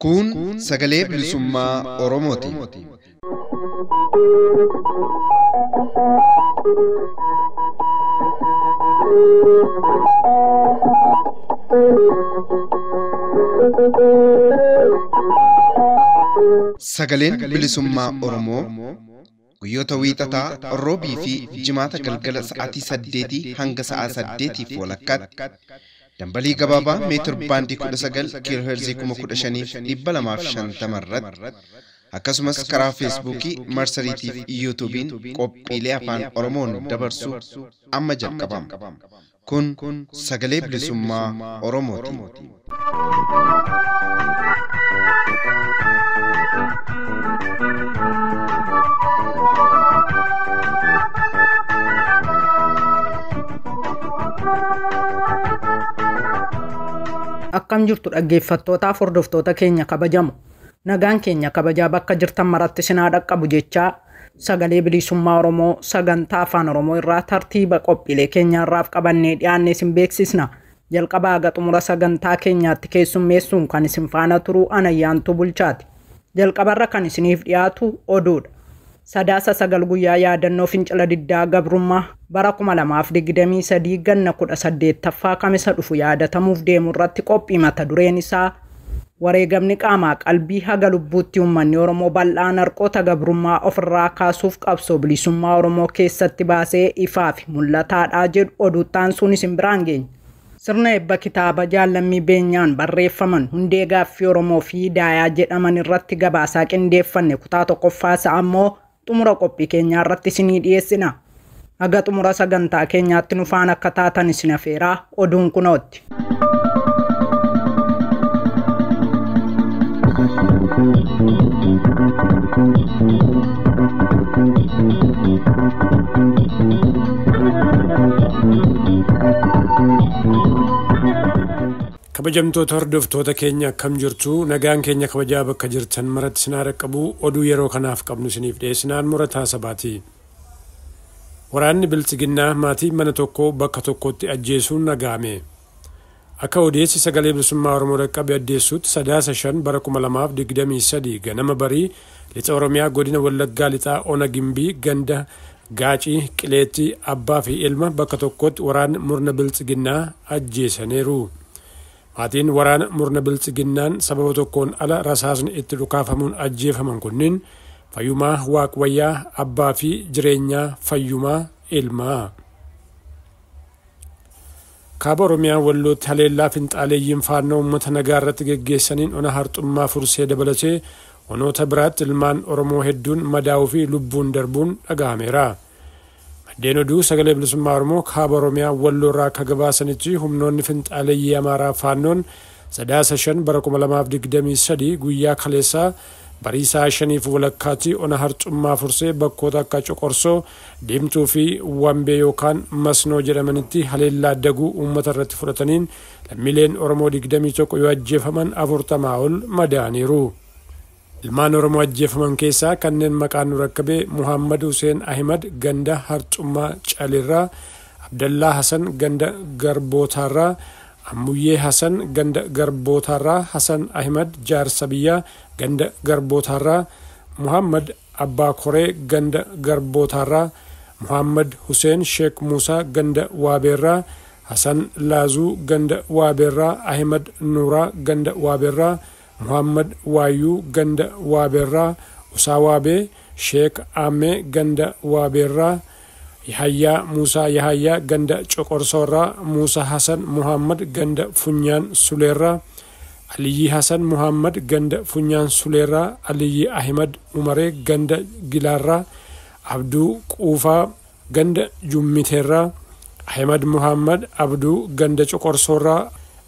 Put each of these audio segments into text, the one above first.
Kun sagalee bilisummaa Oromooti. Sagaleen bilisummaa Oromoo guyyoota wiixataa roobii fi jimaata galgala sa'aatii saddeetii hanga sa'aa saddeetiif walakkaatti dambalii gabaabaa meetir baandii kudha sagal kiiloo heerzii kuma kudha dhibba lamaaf shantama irratti akkasumas karaa feesbuukii marsariitii fi yuutuubiin qophiilee afaan oromoon dabarsu amma jalqabama. Kun sagalee bilisummaa Oromooti. akkam jirtu dhaggeeffattootaa fordoftoota keenya kabajamu nagaan keenya kabajaa bakka jirtan maratti sinaa dhaqqabu jechaa sagalee bilisummaa oromoo sagantaa afaan oromoo irraa tartiiba qophiilee keenya irraaf qabannee dhiyaannee isin beeksisna jalqabaa aga xumura sagantaa keenyaatti keessummeessuun kan isin faana turuu anayyaantu bulchaati jalqabarra kan isiniif dhiyaatu oduudha Sadaasa sagal guyyaa yaadannoo fincila diddaa gabrummaa bara 2023 ganna 18ffaa kamisa dhufu yaadatamuuf deemu irratti qophii mata dureen isaa wareegamni qaamaa qalbii haga lubbuutti uummanni Oromoo bal'aan narqoota gabrummaa ofirraa kaasuuf qabsoo bilisummaa Oromoo keessatti baasee ifaa fi mul'ataadhaa jedhu oduuttaan sunis hin biraan geenya. Sirna ebba kitaaba jaallammii beenyaan barreeffaman hundee gaaffii Oromoo fi Dayaa jedhaman irratti gabaasaa qindeeffanne kutaa ammoo xumura qophii keenyaa irratti isinii dhiyeessina. Haga xumura sagantaa keenyaatti nufaan akka taatan isin afeeraa oduun kunootti. kabajamtoota hordoftoota keenya akkam jirtu nagaan keenya kabajaa bakka jirtan maratti sinaa dhaqqabu oduu yeroo kanaaf qabnu siniif dhiyeessinaan murataa sabaati. Waraanni bilxiginnaa maatii mana tokko bakka tokkotti ajjeesuun nagaame. Akka odeessi sagalee bilisummaa Oromoo dhaqqabe addeessuutti sadaasa shan bara kuma lamaaf digdamii sadii ganama barii lixa Oromiyaa godina Wallaggaa lixaa Ona Gimbii ganda Gaacii Qileetti abbaa fi ilma bakka tokkotti waraanni murna bilxiginnaa ajjeesaniiru. Haatiin waraana murna bilchiginnaan sababa tokkoon ala rasaasni itti dhukaafamuun ajjeefaman kunniin fayyumaa waaqwayyaa abbaa fi jireenyaa fayyumaa ilmaa. kaaba oromiyaa wallootti haleellaa finxaaleeyyiin faannoo uummata nagaa irratti geggeessaniin ona harxummaa fursee dabalatee onoota biraatti ilmaan oromoo hedduun madaa'uu fi lubbuun darbuun dhaga'ameera. ዴኖዱ ሰገሌ ብልሱማ ኦርሞ ካብ ኦሮሚያ ወሎራ ከገባ ሰንጂ ሁምኖን ፍንጣለይ የአማራ ፋኖን ሰዳ ሰሸን በረቁመ ለማብ ድግደሚ ሰዲ ጉያ ከሌሳ በሪሳ ሸኒፍ ወለካቲ ኦነሃር ጩማ ፉርሴ በኮታ ካጮ ቆርሶ ዲምቱ ፊ ዋምቤ ዮካን መስኖ ጀደመንቲ ሀሌላ ደጉ ኡመተ ፍረተኒን ለሚሌን ኦሮሞ ዲግደሚ ቶቆ ዩዋጄ ፈመን መዳኒሩ ilmaan oromoo ajjeefaman keessaa kanneen maqaan nu rakkabe muhammad huseen ahimad ganda harcummaa calirraa abdallaa hasan ganda garbootaarraa ammuyyee hasan ganda garbootaarraa hasan ahimad jaarsa biyyaa ganda garbootaarraa muhammad abbaa koree ganda garbootaarraa muhammad huseen sheek muusaa ganda waabeerraa hasan laazuu ganda waabeerraa ahimad nuuraa ganda waabeerraa ሙሐመድ ዋዩ ገንደ ዋቤራ፣ ኡሳዋቤ ሼክ አሜ ገንደ ዋቤራ፣ የሀያ ሙሳ የሀያ ገንደ ጭቆርሶራ ሙሳ ሀሰን ሙሐመድ ገንደ ፉኛን ሱሌራ፣ አልይ ሀሰን ሙሐመድ ገንደ ፉኛን ሱሌራ፣ አልይ አህመድ ኡመሬ ገንደ ጊላራ፣ አብዱ ቁፋ ገንደ ጁሚቴራ፣ አህመድ ሙሐመድ አብዱ ገንደ ጭቆርሶራ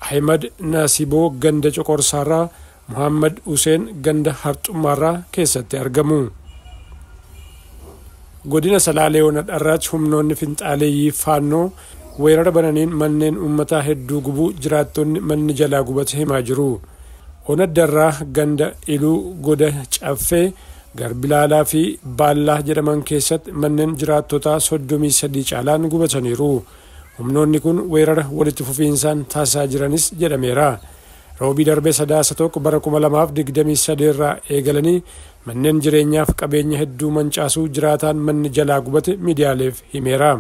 አህመድ ናሲቦ ገንደ ጭቆርሳራ Muhammad Useen ganda Harxummaarraa keessatti argamu. Godina Salaalee Onadharraatti humnoonni finxaaleeyyii faannoo weerara bananiin manneen uummataa hedduu gubuu jiraattonni manni jalaa gubata himaa jiru. Onaddarraa ganda Iluu goda Caffee Garbilaalaa fi Baallaa jedhaman keessatti manneen jiraattotaa soddomii sadii caalaan gubataniiru. Humnoonni kun weerara walitti fufiinsaan taasisaa jiranis jedhameera. roobii darbe sadaasa tokko bara 2023 irraa eegalanii manneen jireenyaaf qabeenya hedduu mancaasuu jiraataan manni jalaa gubate miidiyaaleef himeera.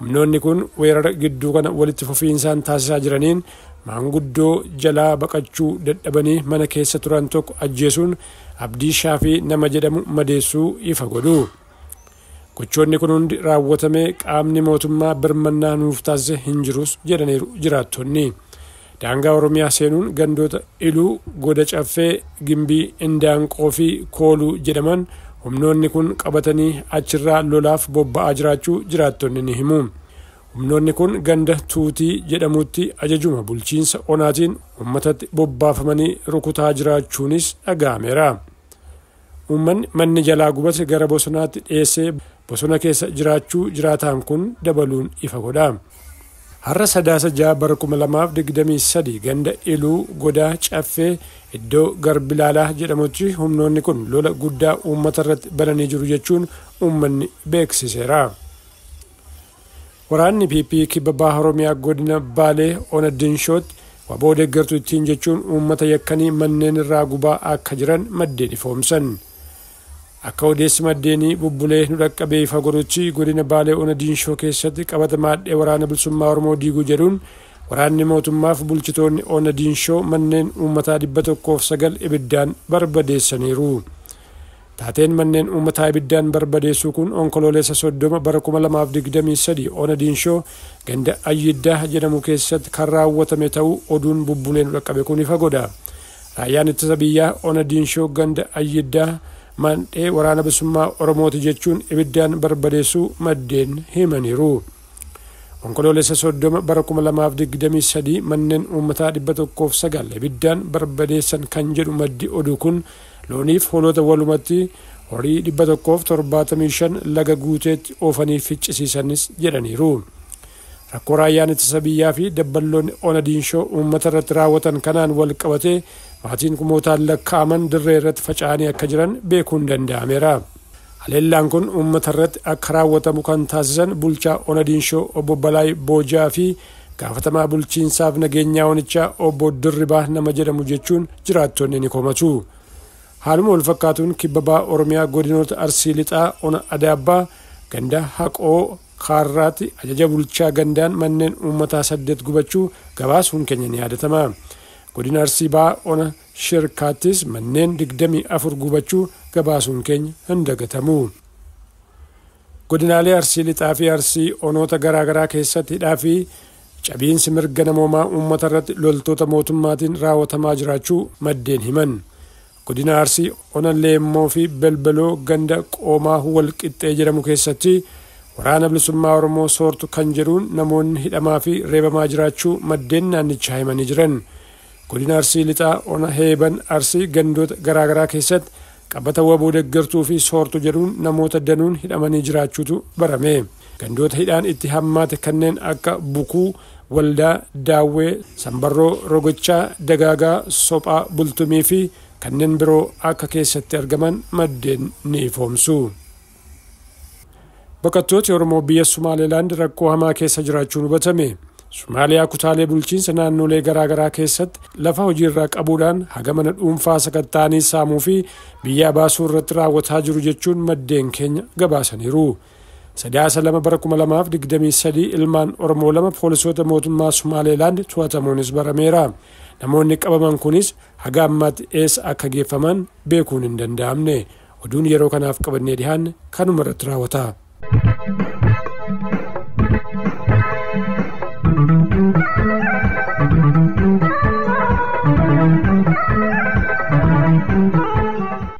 humnoonni kun weerara gidduu kana walitti fufiinsaan taasisaa jiraniin maanguddoo jalaa baqachuu dadhabanii mana keessa turan tokko ajjeesuun abdii shaafii nama jedhamu madeessuu ifa godhu. gochoonni kun hundi raawwatamee qaamni mootummaa birmannaa nuuf taasisa hin jiruus jedhaniiru jiraattonni. daangaa oromiyaa seenuun gandoota iluu goda caffee gimbii indaanqoo fi kooluu jedhaman humnoonni kun qabatanii achirraa lolaaf bobba'aa jiraachuu jiraattonni ni himu humnoonni kun ganda tuutii jedhamutti ajajuma bulchiinsa onaatiin ummatatti bobbaafamanii rukutaa jiraachuunis dhaga'ameera uummanni manni jalaa gubate gara bosonaatti dhiyeessee bosona keessa jiraachuu jiraataan kun dabaluun ifa godha har'a sadaasa ja'a digdamii sadi ganda iluu godaa caffee iddoo garbilaalaa jedhamutti humnoonni kun lola guddaa uummata irratti bananii jiru jechuun uummanni beeksiseera. waraanni pp kibba oromiyaa godina baalee Ona shoot waboo deeggartu ittiin jechuun uummata yakkanii manneen irraa gubaa akka jiran maddeen ifoomsan. akka odeessi maddeenii bubbulee nu dhaqqabee ifa godhuchi godina baalee onadiin keessatti qabata maadhee waraana bulsummaa oromoo diiguu jedhuun waraanni mootummaaf bulchitoonni onadiin manneen uummataa dhibba sagal ibiddaan barbadeessaniiru. taateen manneen uummataa ibiddaan barbadeessu kun onkololeessa soddoma bara 2023 ganda ayyiddaa jedhamu keessatti kan raawwatame ta'uu oduun nu dhaqqabe kun ifa godha raayyaan ittisa biyyaa onadiinshoo ganda ayyiddaa mandhee waraana bisummaa Oromooti jechuun ibiddaan barbadeessuu maddeen himaniiru. Onkoloolessa soddoma bara kuma manneen uummataa dhibba tokkoof sagal ibiddaan barbadeessan kan jedhu maddi oduu kun looniif hoolota walumatti horii 1.75 laga guuteetti oofanii ficcisiisanis jedhaniiru. Rakkoo raayyaan ittisa biyyaa fi dabballoonni diinshoo uummata irratti raawwatan kanaan wal qabatee maatiin kumootaan lakka'aman dirree irratti faca'anii akka jiran beekuun danda'ameera. Haleellaan kun uummata irratti akka raawwatamu kan taasisan bulchaa Onadiinshoo obbo Balaay Boojaa fi gaafatamaa bulchiinsaaf nageenyaa onichaa obbo Dirribaa nama jedhamu jechuun jiraattonni ni komatu. Haaluma wal fakkaatuun kibbabaa Oromiyaa godinoota Arsii Lixaa Ona Adaabbaa ganda haqoo kaarraatti ajaja bulchaa gandaan manneen uummataa saddeet gubachuu gabaasuun keenya ni yaadatama. godina Arsii baa ona sherkaattis manneen digdamii afur gubachuu gabaasuun keenya hin dagatamu godinaalee arsii lixaa fi arsii onoota garaagaraa keessatti hidhaa fi cabiinsi mirga namoomaa uummata irratti loltoota mootummaatiin raawwatamaa jiraachuu maddeen himan godina arsii ona leemmoo fi balbaloo ganda qoomaa walqixxee jedhamu keessatti waraana bilisummaa oromoo soortu kan jedhuun namoonni hidhamaa fi reebamaa jiraachuu maddeen naannichaa himanii jiran godina arsii lixaa ona heeban arsii gandoota garaagaraa keessatti waboo boodeggartuu fi soortu jedhuun namoota danuun hidhamanii jiraachuutu barame gandoota hidhaan itti hammaate kanneen akka bukuu waldaa daawwee sanbarroo rogochaa dagaagaa sophaa bultumii fi kanneen biroo akka keessatti argaman maddeen ni ifoomsu bakattooti oromoo biyya sumaaleelaand rakkoo hamaa keessa jiraachuun hubatame Somaaliyaa kutaalee bulchiinsa naannolee garaagaraa keessatti lafa irraa qabuudhaan haga mana dhuunfaa sakatta'anii saamuu fi biyya baasuu irratti raawwataa jiru jechuun maddeen keenya gabaasaniiru. Sadaasa lama bara kuma lamaaf digdamii sadii ilmaan Oromoo lama poolisoota mootummaa Somaalilaand to'atamuunis barameera. Namoonni qabaman kunis haga ammaatti eessa akka geeffaman beekuun hin danda'amne. Oduun yeroo kanaaf qabannee dhihaanne kanuma irratti raawwata.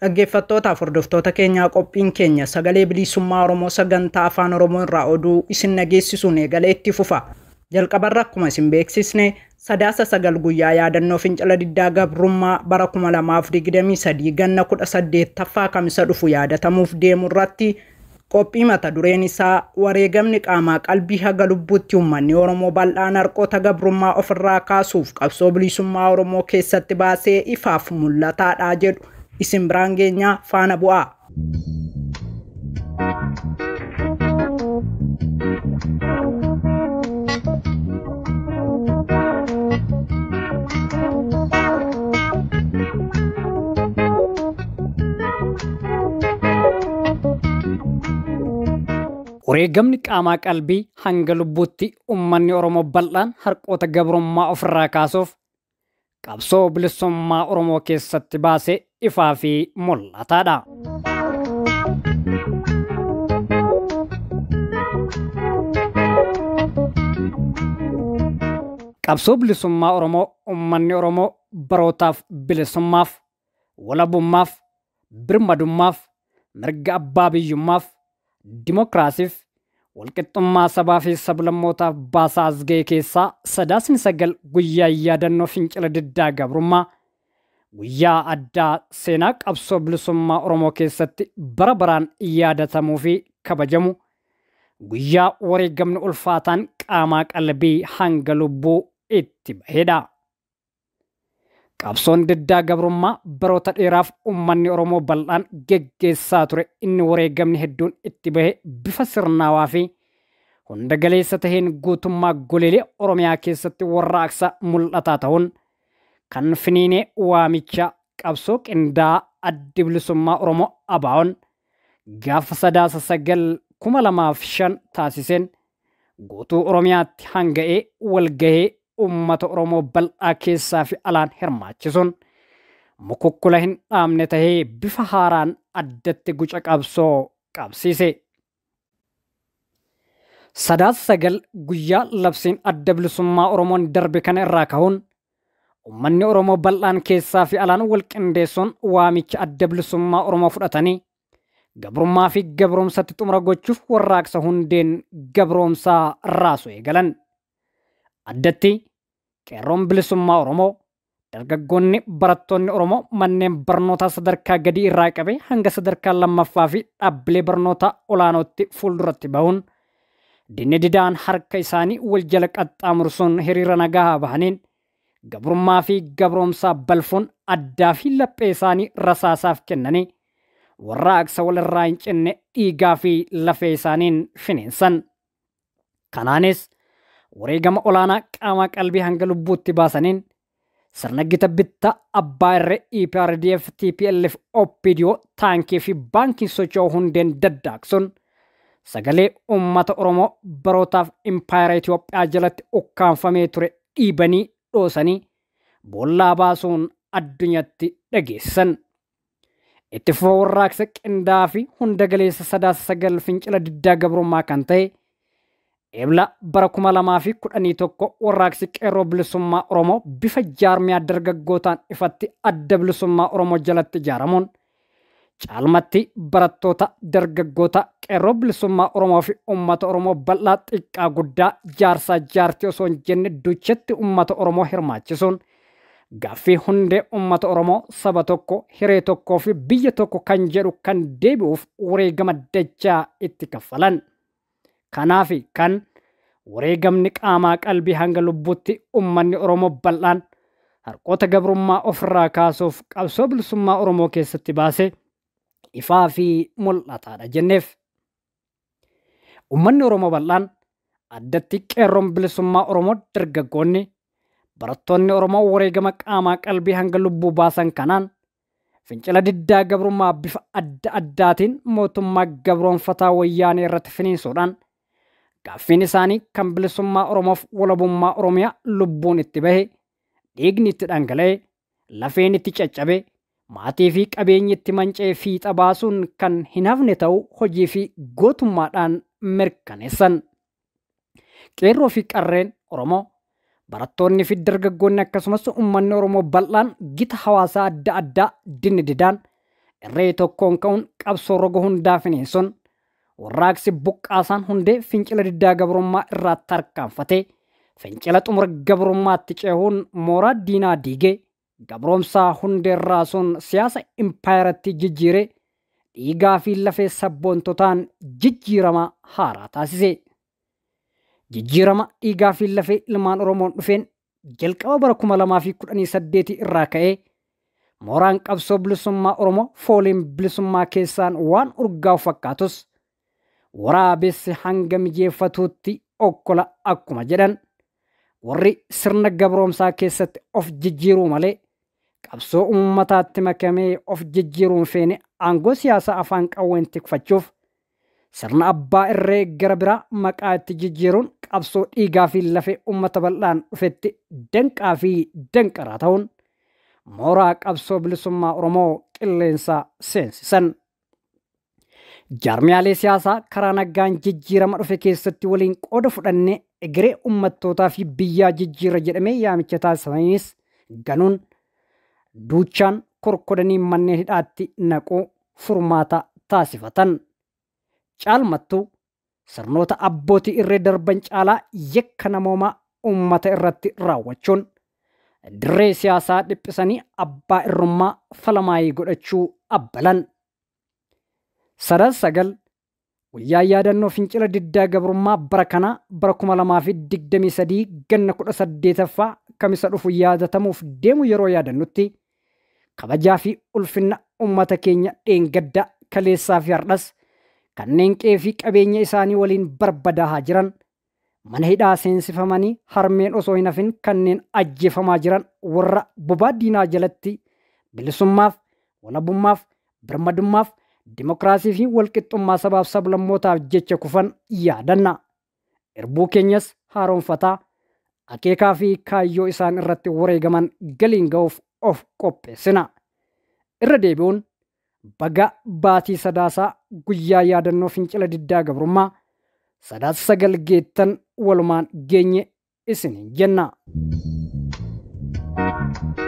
Dhaggeeffattoota fordoftoota keenyaa qophiin keenya sagalee bilisummaa Oromoo sagantaa afaan Oromoo irraa oduu isin nageessisuun eegalee itti fufa. Jalqabarra akkuma isin beeksisne sadaasa sagal guyyaa yaadannoo fincila diddaa gabrummaa bara 2023 ganna 18ffaa dhufu yaadatamuuf deemu irratti qophii mata dureen isaa wareegamni qaamaa qalbii haga lubbuutti ummanni Oromoo bal'aan harqoota gabrummaa ofirraa kaasuuf qabsoo bilisummaa Oromoo keessatti baasee ifaaf mul'ataadha jedhu isin biraan geenyaa faana bu'aa. Wareegamni qaamaa qalbii hanga lubbuutti uummanni Oromoo bal'aan harkoota gabrummaa ofirraa kaasuuf qabso bilisummaa oromoo keessatti baase ifaa fi mul'ataadha. qabsoo bilisummaa oromoo ummanni oromoo barootaaf bilisummaaf walabummaaf birmadummaaf mirga abbaa biyyummaaf dimokiraasiif Walqixxummaa sabaa fi sablammootaaf baasaa asga'e keessaa sadaasni sagal guyyaa yaadannoo fincila diddaa gabrummaa guyyaa addaa seenaa qabsoo bilisummaa Oromoo keessatti bara baraan yaadatamuu fi kabajamu guyyaa wareegamni ulfaataan qaamaa qalbii hanga lubbuu itti baheedha. Qabsoon diddaa gabrummaa baroota dheeraaf uummanni Oromoo bal'aan geggeessaa ture inni wareegamni hedduun itti bahee bifa sirnaawaa fi hunda galeessa taheen guutummaa goleelee Oromiyaa keessatti warra aksaa mul'ataa ta'uun kan finiinee waamichaa qabsoo qindaa'aa addi bilisummaa Oromoo abaa'oon gaafa sadaasa sagal kuma lamaaf shan taasiseen guutuu Oromiyaatti hanga'ee walgahee uummata Oromoo bal'aa keessaa fi alaan hirmaachisuun mukukkula hin dhaamne tahee bifa haaraan addatti guca qabsoo qabsiise. Sadaas sagal guyyaa labsiin adda bilisummaa Oromoon darbe kana irraa ka'uun Uummanni Oromoo bal'aan keessaa fi alaan wal qindeessoon waamicha adda bilisummaa Oromoo fudhatanii gabrummaa fi gabroomsatti xumura gochuuf warraaqsa hundeen gabroomsaa raasuu eegalan. Addatti Qeerroon bilisummaa Oromoo dargaggoonni barattoonni Oromoo manneen barnootaa sadarkaa gadii irraa qabee hanga sadarkaa lammaffaa fi dhaabbilee barnootaa olaanootti fuulduratti bahuun dinni didaan harka isaanii wal jala qaxxaamursuun hiriira nagaa bahaniin gabrummaa fi gabroomsaa balfuun addaa fi laphee isaanii rasaasaaf kennanii warra aksa walirraa hin cinne dhiigaa fi lafee isaaniin fineensan. Kanaanis wareegama olaanaa qaamaa qalbii hanga lubbuutti baasaniin sirna gita bittaa abbaa irree EPRDF, TPLF, taankii fi baankiin socho'uu hundeen daddaaksuun sagalee uummata Oromoo barootaaf impaayera Itoophiyaa jalatti ukkaanfamee ture dhiibanii dhoosanii boollaa baasuun addunyaatti dhageessan. Itti fufa warraaqsa qindaa'aa fi hunda galeessa sadaasa sagal fincila diddaa gabrummaa kan ta'e Eebla bara kuma lamaa fi kudhanii tokko warraaqsi qeerroo bilisummaa Oromoo bifa jaarmiyaa dargaggootaan ifatti adda bilisummaa Oromoo jalatti ijaaramuun caalmatti barattoota dargaggoota qeerroo bilisummaa Oromoo fi uummata Oromoo bal'aa xiqqaa guddaa jaarsaa jaartii Osoon jenne duuchetti uummata Oromoo hirmaachisuun gaaffii hundee uummata Oromoo saba tokko hiree tokkoo fi biyya tokko kan jedhu kan deebi'uuf wareegama dachaa itti kaffalan. Kanaaf kan wareegamni qaamaa qalbii hanga lubbuutti uummanni Oromoo bal'aan harkoota gabrummaa ofirraa kaasuuf qabsoo bilisummaa Oromoo keessatti baasee ifaa fi mul'ataadha jenneef. Uummanni Oromoo bal'aan addatti qeerroon bilisummaa Oromoo dargaggoonni barattoonni Oromoo wareegama qaamaa qalbii hanga lubbuu baasan kanaan fincila diddaa gabrummaa bifa adda addaatiin mootummaa gabroonfataa wayyaanee irratti finiinsuudhaan Gaaffiin isaanii kan bilisummaa Oromoof walabummaa Oromiyaa lubbuun itti bahe, dhiigni itti dhangala'e, lafeen itti caccabe, maatii fi qabeenyi itti mancee fiixa baasuun kan hin hafne ta'u hojii fi gootummaadhaan mirkaneessan. Qeerroo fi qarreen Oromoo barattoonni fi dargaggoonni akkasumas uummanni Oromoo bal'aan gita hawaasaa adda addaa dinni didaan irree tokkoon ka'uun qabsoo roga hundaa Warraaqsi buqqaasaan hundee fincila diddaa gabrummaa irraatti arkaanfatee fincila xumura gabrummaatti cehuun mooraa diinaa diigee gabroomsaa hundee irraasuun siyaasa impaayaratti jijjiiree dhiigaa fi lafee sabboontotaan jijjiirama haaraa taasise. Jijjiirama dhiigaa fi lafee ilmaan Oromoon dhufeen jalqaba bara kuma lamaa fi kudhanii saddeetii irraa ka'ee mooraan qabsoo bilisummaa Oromoo fooliin bilisummaa keessaan waan urgaa'u fakkaatus waraabessi hanga mijeeffatuutti okkola akkuma jedhan warri sirna gabroomsaa keessatti of jijjiiruu malee qabsoo uummataatti makamee of jijjiiruun feene aangoo siyaasaa afaan qawween tikfachuuf sirna abbaa irree gara biraa maqaa itti jijjiiruun qabsoo dhiigaa fi lafee uummata bal'aan dhufetti danqaa fi danqaraa ta'uun mooraa qabsoo bilisummaa Oromoo qilleensaa seensisan. jarmiyaalee siyaasaa karaa nagaan jijjiirama dhufe keessatti waliin qooda fudhannee egeree uummattootaa fi biyyaa jijjiirra jedhamee yaamicha taasisaniis ganuun duuchaan korkodanii manneen hidhaatti naquu furmaata taasifatan. Caalmattuu sirnoota abbootii irree darban caalaa yakka namooma uummata irratti raawwachuun dirree siyaasaa dhiphisanii abbaa irrummaa falamaayii godhachuu abbalan. sadan sagal guyyaa yaadannoo fincila diddaa gabrummaa bara kana bara kuma lamaa fi digdamii sadii ganna kudha saddeetaffaa kamisa dhufu yaadatamuuf deemu yeroo yaadannutti kabajaa fi ulfinna uummata keenya dheengaddaa kaleessaa fi hardhas kanneen qeefii qabeenya isaanii waliin barbadaahaa jiran mana hidhaa seensifamanii harmeen osoo hin hafin kanneen ajjeefamaa jiran warra bobaa diinaa jalatti bilisummaaf walabummaaf birmadummaaf ዲሞክራሲ ፊ ወልቅጡማ ሰባብ ሰብ ለሞታ ጀቸ ኩፈን እያደና እርቡ ኬኘስ ሃሮን ፈታ አኬካ ፊ ካዮ ኢሳን እረት ወሬ ገመን ገሊን ገውፍ ኦፍ ቆጴስና እረ ዴቢውን በጋ ባቲ ሰዳሳ ጉያ ያደኖ ፍንጭለ ድዳ ገብሩማ ሰዳት ሰገል ጌተን ወሉማን ጌኘ እስኒ ጀና Thank you.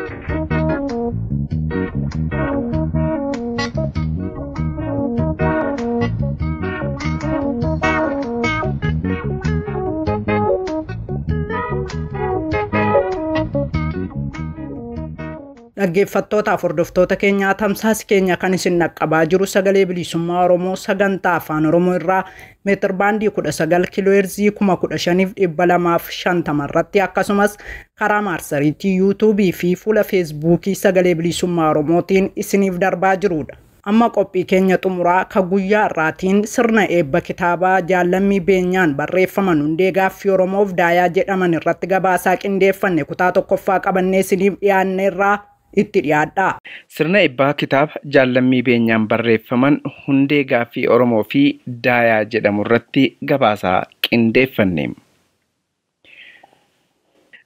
dhaggeeffattootaaf hordoftoota keenyaa tamsaas keenya kan isin naqqabaa jiru sagalee bilisummaa Oromoo sagantaa afaan Oromoo irraa meetir baandii 19 kiilooheerzii 15250 irratti akkasumas karaa maarsariitii yuutuubii fi fuula feesbuukii sagalee bilisummaa Oromootiin isiniif darbaa jirudha. Amma qophii keenya xumuraa ka guyyaa irraatiin sirna eebba kitaabaa jaallammii beenyaan barreeffaman hundee gaaffii Oromoof daayaa jedhaman irratti gabaasaa qindeeffanne kutaa tokkoffaa qabannee isiniif dhiyaanne itti dhiyaadha. Sirna ibbaa kitaaba jaallammii beenyaan barreeffaman hundee gaaffii Oromoo fi daayaa jedhamu irratti gabaasaa qindeeffanne.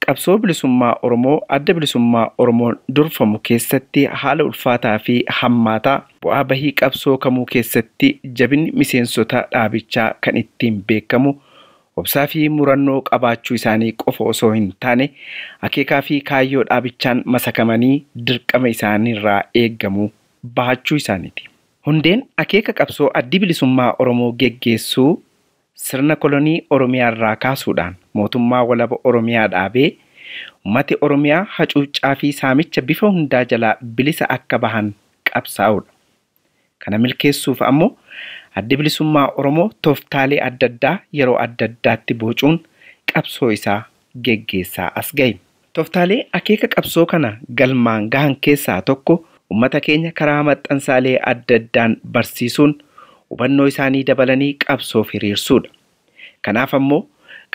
Qabsoo bilisummaa Oromoo adda bilisummaa Oromoon durfamu keessatti haala ulfaataa fi hammaataa bu'aa bahii qabsoo kamuu keessatti jabinni miseensota dhaabichaa kan ittiin beekamu obsaa fi murannoo qabaachuu isaanii qofa osoo hin taane akeekaa fi kaayyoo dhaabichaan masakamanii dirqama isaaniirraa eegamu bahachuu isaaniiti. Hundeen akeeka qabsoo addi bilisummaa Oromoo geggeessuu sirna kolonii Oromiyaarraa kaasuudhaan mootummaa walaba Oromiyaa dhaabee uummati Oromiyaa hacuuccaa fi saamicha bifa hundaa jalaa bilisa akka bahan qabsaa'udha. Kana milkeessuuf ammoo Addi bilisummaa Oromoo tooftaalee adda addaa yeroo adda addaatti bocuun qabsoo isaa geggeessaa as ga'e. Tooftaalee akeeka qabsoo kana galmaan gahan keessaa tokko uummata keenya karaa maxxansaalee adda addaan barsiisuun hubannoo isaanii dabalanii qabsoof hiriirsuudha. Kanaaf ammoo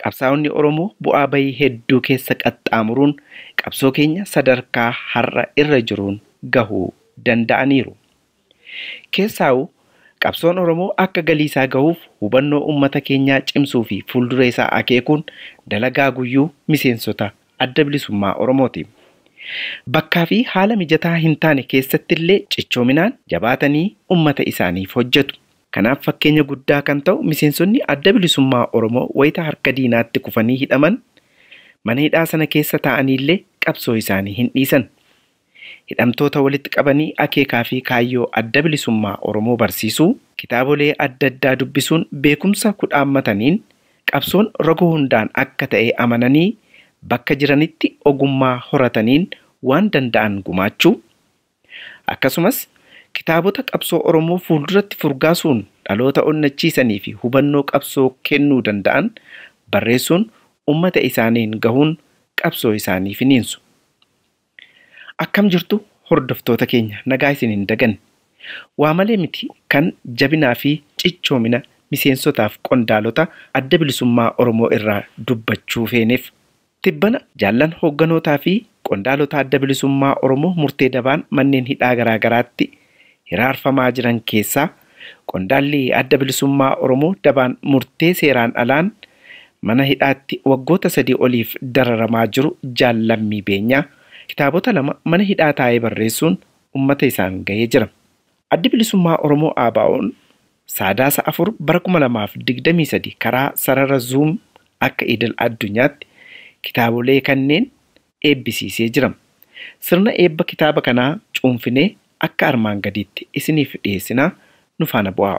qabsaa'onni Oromoo bu'aa bayii hedduu keessa qaxxaamuruun qabsoo keenya sadarkaa har'a irra jiruun gahuu danda'aniiru. Keessaa'u Qabsoon Oromoo akka galii isaa hubannoo uummata keenyaa cimsuu fi fuuldura isaa akeekuun dalagaa guyyuu miseensota adda bilisummaa Oromooti. Bakkaa fi haala mijataa hin taane illee cichoominaan jabaatanii uummata isaaniif hojjetu. Kanaaf fakkeenya guddaa kan ta'u miseensonni adda bilisummaa Oromoo wayita harka diinaatti kufanii hidhaman mana hidhaa sana keessa taa'anii illee qabsoo isaanii hin dhiisan. hidhamtoota walitti qabanii akeekaa fi kaayyoo adda bilisummaa Oromoo barsiisuu, kitaabolee adda addaa dubbisuun beekumsa kudhaammataniin qabsoon rogoo hundaan akka ta'e amananii bakka jiranitti ogummaa horataniin waan danda'an gumaachuu. Akkasumas kitaabota qabsoo Oromoo fuulduratti furgaasuun dhaloota onnachiisanii fi hubannoo qabsoo kennuu danda'an barreessuun uummata isaaniin gahuun qabsoo isaanii finiinsu. Akkam jirtu hordoftoota keenya nagaa isin hin daganne. Waa malee miti kan jabinaa fi cichoomina miseensotaaf qondaalota adda bilisummaa Oromoo irraa dubbachuu feeneef tibbana jaallan hoogganootaa fi qondaalota adda bilisummaa Oromoo murtee dabaan manneen hidhaa garaagaraatti hiraarfamaa jiran keessaa qondaalli adda bilisummaa Oromoo dabaan murtee seeraan alaan mana hidhaatti waggoota sadii oliif dararamaa jiru jaallammii beenya. kitaabota lama mana hidhaa taa'ee barreessuun uummata isaan ga'ee jira. Addi bilisummaa Oromoo ABO'n saadaasa afur bara kuma lamaaf digdamii sadi karaa sarara zuum akka idil addunyaatti kitaabolee kanneen eebbisiisee jira. Sirna eebba kitaaba kanaa cuunfinee akka armaan gadiitti isiniif dhiyeessinaa nu faana bu'aa.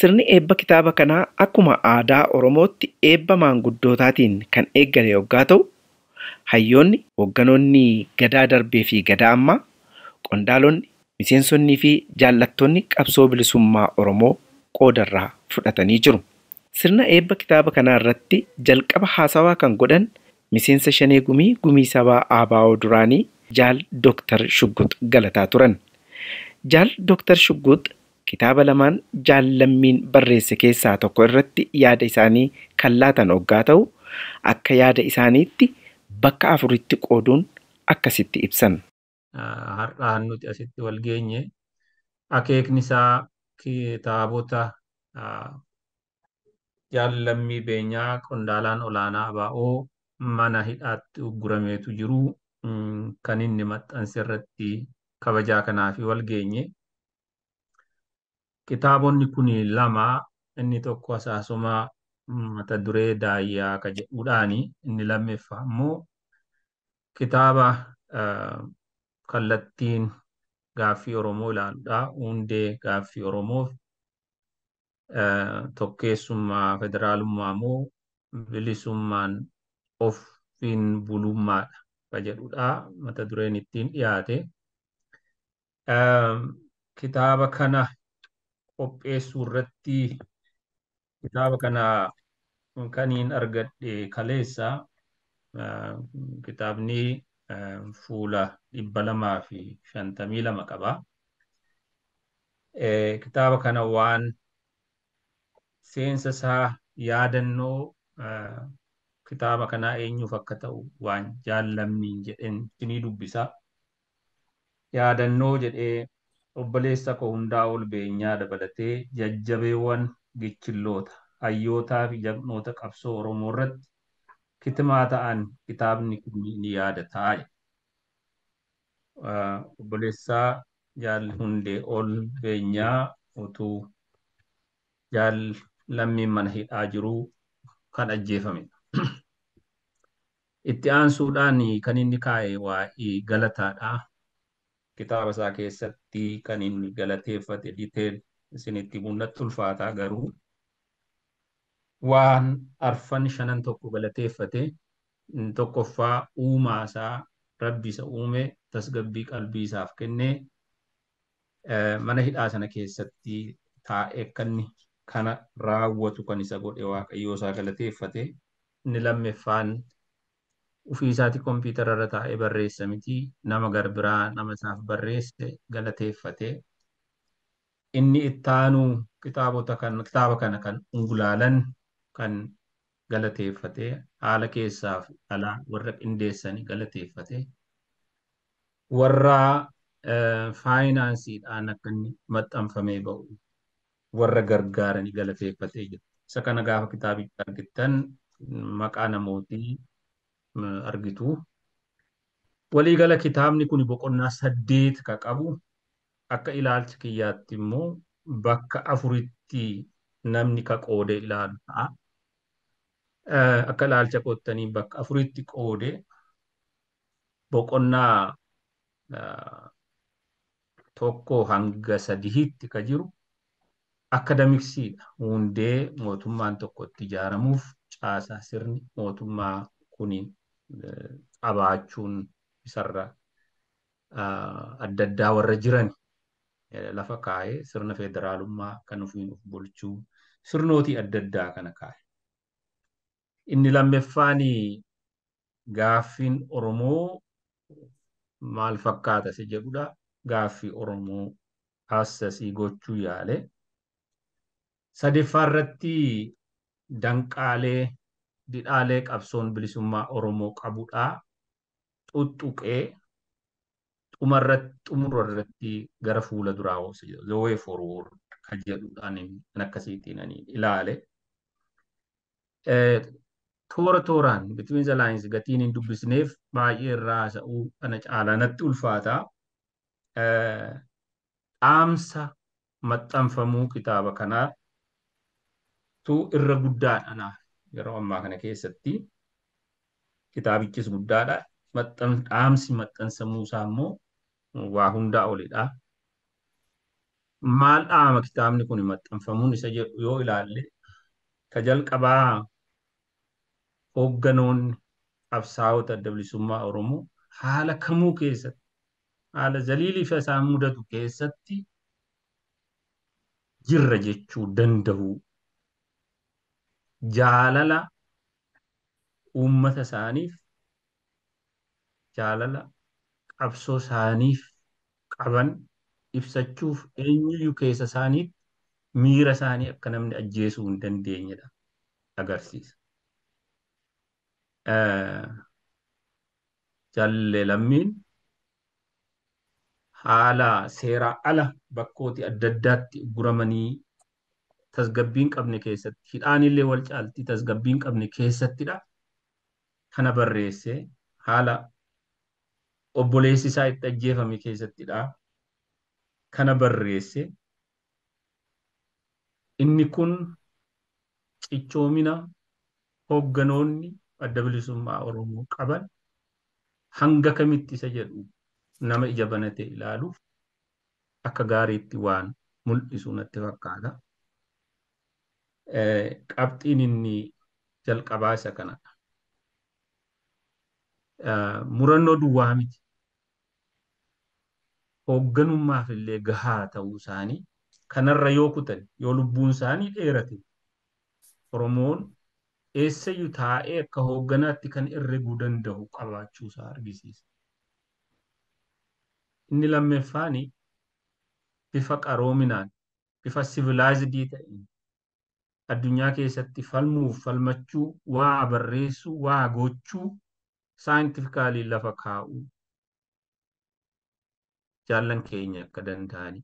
Sirni eebba kitaaba kanaa akkuma aadaa Oromootti eebba maanguddootaatiin kan eeggale yoggaa ta'u hayyoonni hoogganoonni gadaa darbee fi gadaa ammaa qondaalonni miseensonnii fi jaallattoonni qabsoo bilisummaa Oromoo qoodarraa fudhatanii jiru. Sirna eebba kitaaba kanaa irratti jalqaba haasawaa kan godhan miseensa Shanee Gumii Gumii Sabaa Abaa'oo Duraanii Jaal Dooktar Shugguut Galataa turan. Jaal kitaaba lamaan jaallammiin barreesse keessaa tokko irratti yaada isaanii kan laatan hoggaa ta'u akka yaada isaaniitti bakka afuritti qooduun akkasitti ibsan. Har'aan nuti asitti wal geenye akeekni isaa kitaabota jaallammii beenyaa qondaalaan olaanaa abaa'oo mana hidhaatti uggurameetu jiru mm, kan inni maxxansa irratti kabajaa kanaa fi wal geenye. Kitaabonni kun lama inni tokko hasaasuma mm, mata duree Daayyaa kan jedhudhaani inni lammeeffaa immoo kitaaba kallattiin gaaffii Oromoo ilaaludha. Hundee gaaffii Oromoof tokkeessummaa federaalummaa immoo bilisummaan ofiin bulummaadha kan jedhudha mata dureen ittiin dhiyaate. Kitaaba kana qophee irratti kitaaba kana kaniin argadhe kaleessa kitaabni fuula dhibba lamaa fi shantamii lama qaba. Kitaaba kana waan seensa isaa yaadannoo kitaaba kanaa eenyuuf akka ta'u waan jaallamniin jedheen sinii dubbisa. Yaadannoo jedhee obboleessa koo hundaa ol beenyaa dabalatee jajjabeewwan gichilloota hayyootaafi fi qabsoo Oromoo irratti kitimaa ta'an kitaabni kun yaada taa'e. Obboleessaa jaalli hundee ol beenyaa utuu lammiin mana hidhaa jiruu kan ajjeefamedha. Itti aansuudhaan kan inni kaa'ee waa'ee galataadha. kitaaba isaa keessatti kan inni galateeffate dhiteen isinitti mul'attu garuu waan arfan shanan tokko galateeffate tokkoffaa uumaasaa rabbisa uume tasgabbii qalbiisaaf isaaf kennee mana hidhaa sana keessatti taa'ee kanni kana raawwatu kan isa godhe waaqayyoo isaa galateeffate inni lammeeffaan ofiisaatii kompiitara irra taa'ee barreessa miti nama garbiraa nama isaaf barreesse galateeffate. Inni ittaanuu kitaabota kitaaba kana kan ungulaalan kan galateeffate haala keessaaf dhalaa warra qindeessanii galateeffate. Warra e, faayinaansiidhaan akka inni maxxanfamee ba'u warra gargaaranii galateeffatee Isa kana gaafa kitaabicha argittan maqaa namootii argitu. Waliigala kitaabni kun boqonnaa saddeet kan qabu akka ilaalcha kiyyaatti immoo bakka afuritti namni ka qoode ilaalu ta'a. Akka ilaalcha qottanii bakka afuritti qoode boqonnaa tokko hanga sadiitti ka jiru akademiksiidha. Hundee mootummaan tokko itti ijaaramuuf caasaa sirni mootummaa kuniin qabaachuun isarra adda addaa warra jiran lafa kaa'ee sirna federaalummaa kan ofiin uf bulchuu sirnootii adda addaa kana kaa'e. Inni lammeeffaan gaaffiin Oromoo maal fakkaata si jedhudha. Gaaffii Oromoo haasasii gochuu yaale. Sadaffaa irratti danqaalee didhaalee qabsoon bilisummaa Oromoo qabudha. Xuxuqee xumurratti gara fuula duraa hoose zoowee forward kan jedhudhaan kan ilaale. Eh, Toora tooraan bitimiin zalaayinsi gatiin hin dubbisneef baay'ee irraa haasa'uu kana caalaanatti ulfaataa. Dhaamsa eh, maxxanfamuu kitaaba kanaatu irra guddaadha. yeroo ammaa kana keessatti kitaabichis guddaadha. Dhaamsi maxxansamuu isaa immoo waa hundaa olidha. Maal dhaama kitaabni kun maxxanfamuun isa jedhu yoo ilaalle ka jalqabaa hoogganoonni qabsaa'ota adda bilisummaa Oromoo haala kamuu keessatti haala zaliilii fi isaan mudatu keessatti jirra jechuu danda'u jaalala uummata isaaniif jaalala qabsoo isaaniif qaban ibsachuuf eenyuyyuu keessa isaaniitti miira isaanii akka namni ajjeesuu hin dandeenyedha agarsiisa. jalle lammiin haala seeraa ala bakkootti adda addaatti guramanii tasgabbiin qabne keessatti hidhaanillee wal caaltii tasgabbiin qabne keessattidha kana barreesse haala obboleessi isaa itti ajjeefame keessattidha kana barreesse inni kun cichoomina hoogganoonni adda bilisummaa Oromoo qaban hanga kamitti isa jedhu nama ija banate ilaaluuf akka gaariitti waan mul'isuu natti fakkaata. qabxiin inni jalqabaa isa kanadha. Murannoo duwwaa miti. hoogganummaafillee illee gahaa ta'uu isaanii kanarra yoo kutan yoo lubbuun isaanii dheerate Oromoon eessayyuu taa'ee akka hoogganaatti kan herreguu danda'u qabaachuusaa argisiisa. Inni lammeeffaan bifa qaroominaan bifa sivilaayizdii ta'een addunyaa keessatti falmuuf falmachuu, waa barreessuu, waa gochuu, saayintifikaalii lafa kaa'uu jaallan keenya akka danda'ani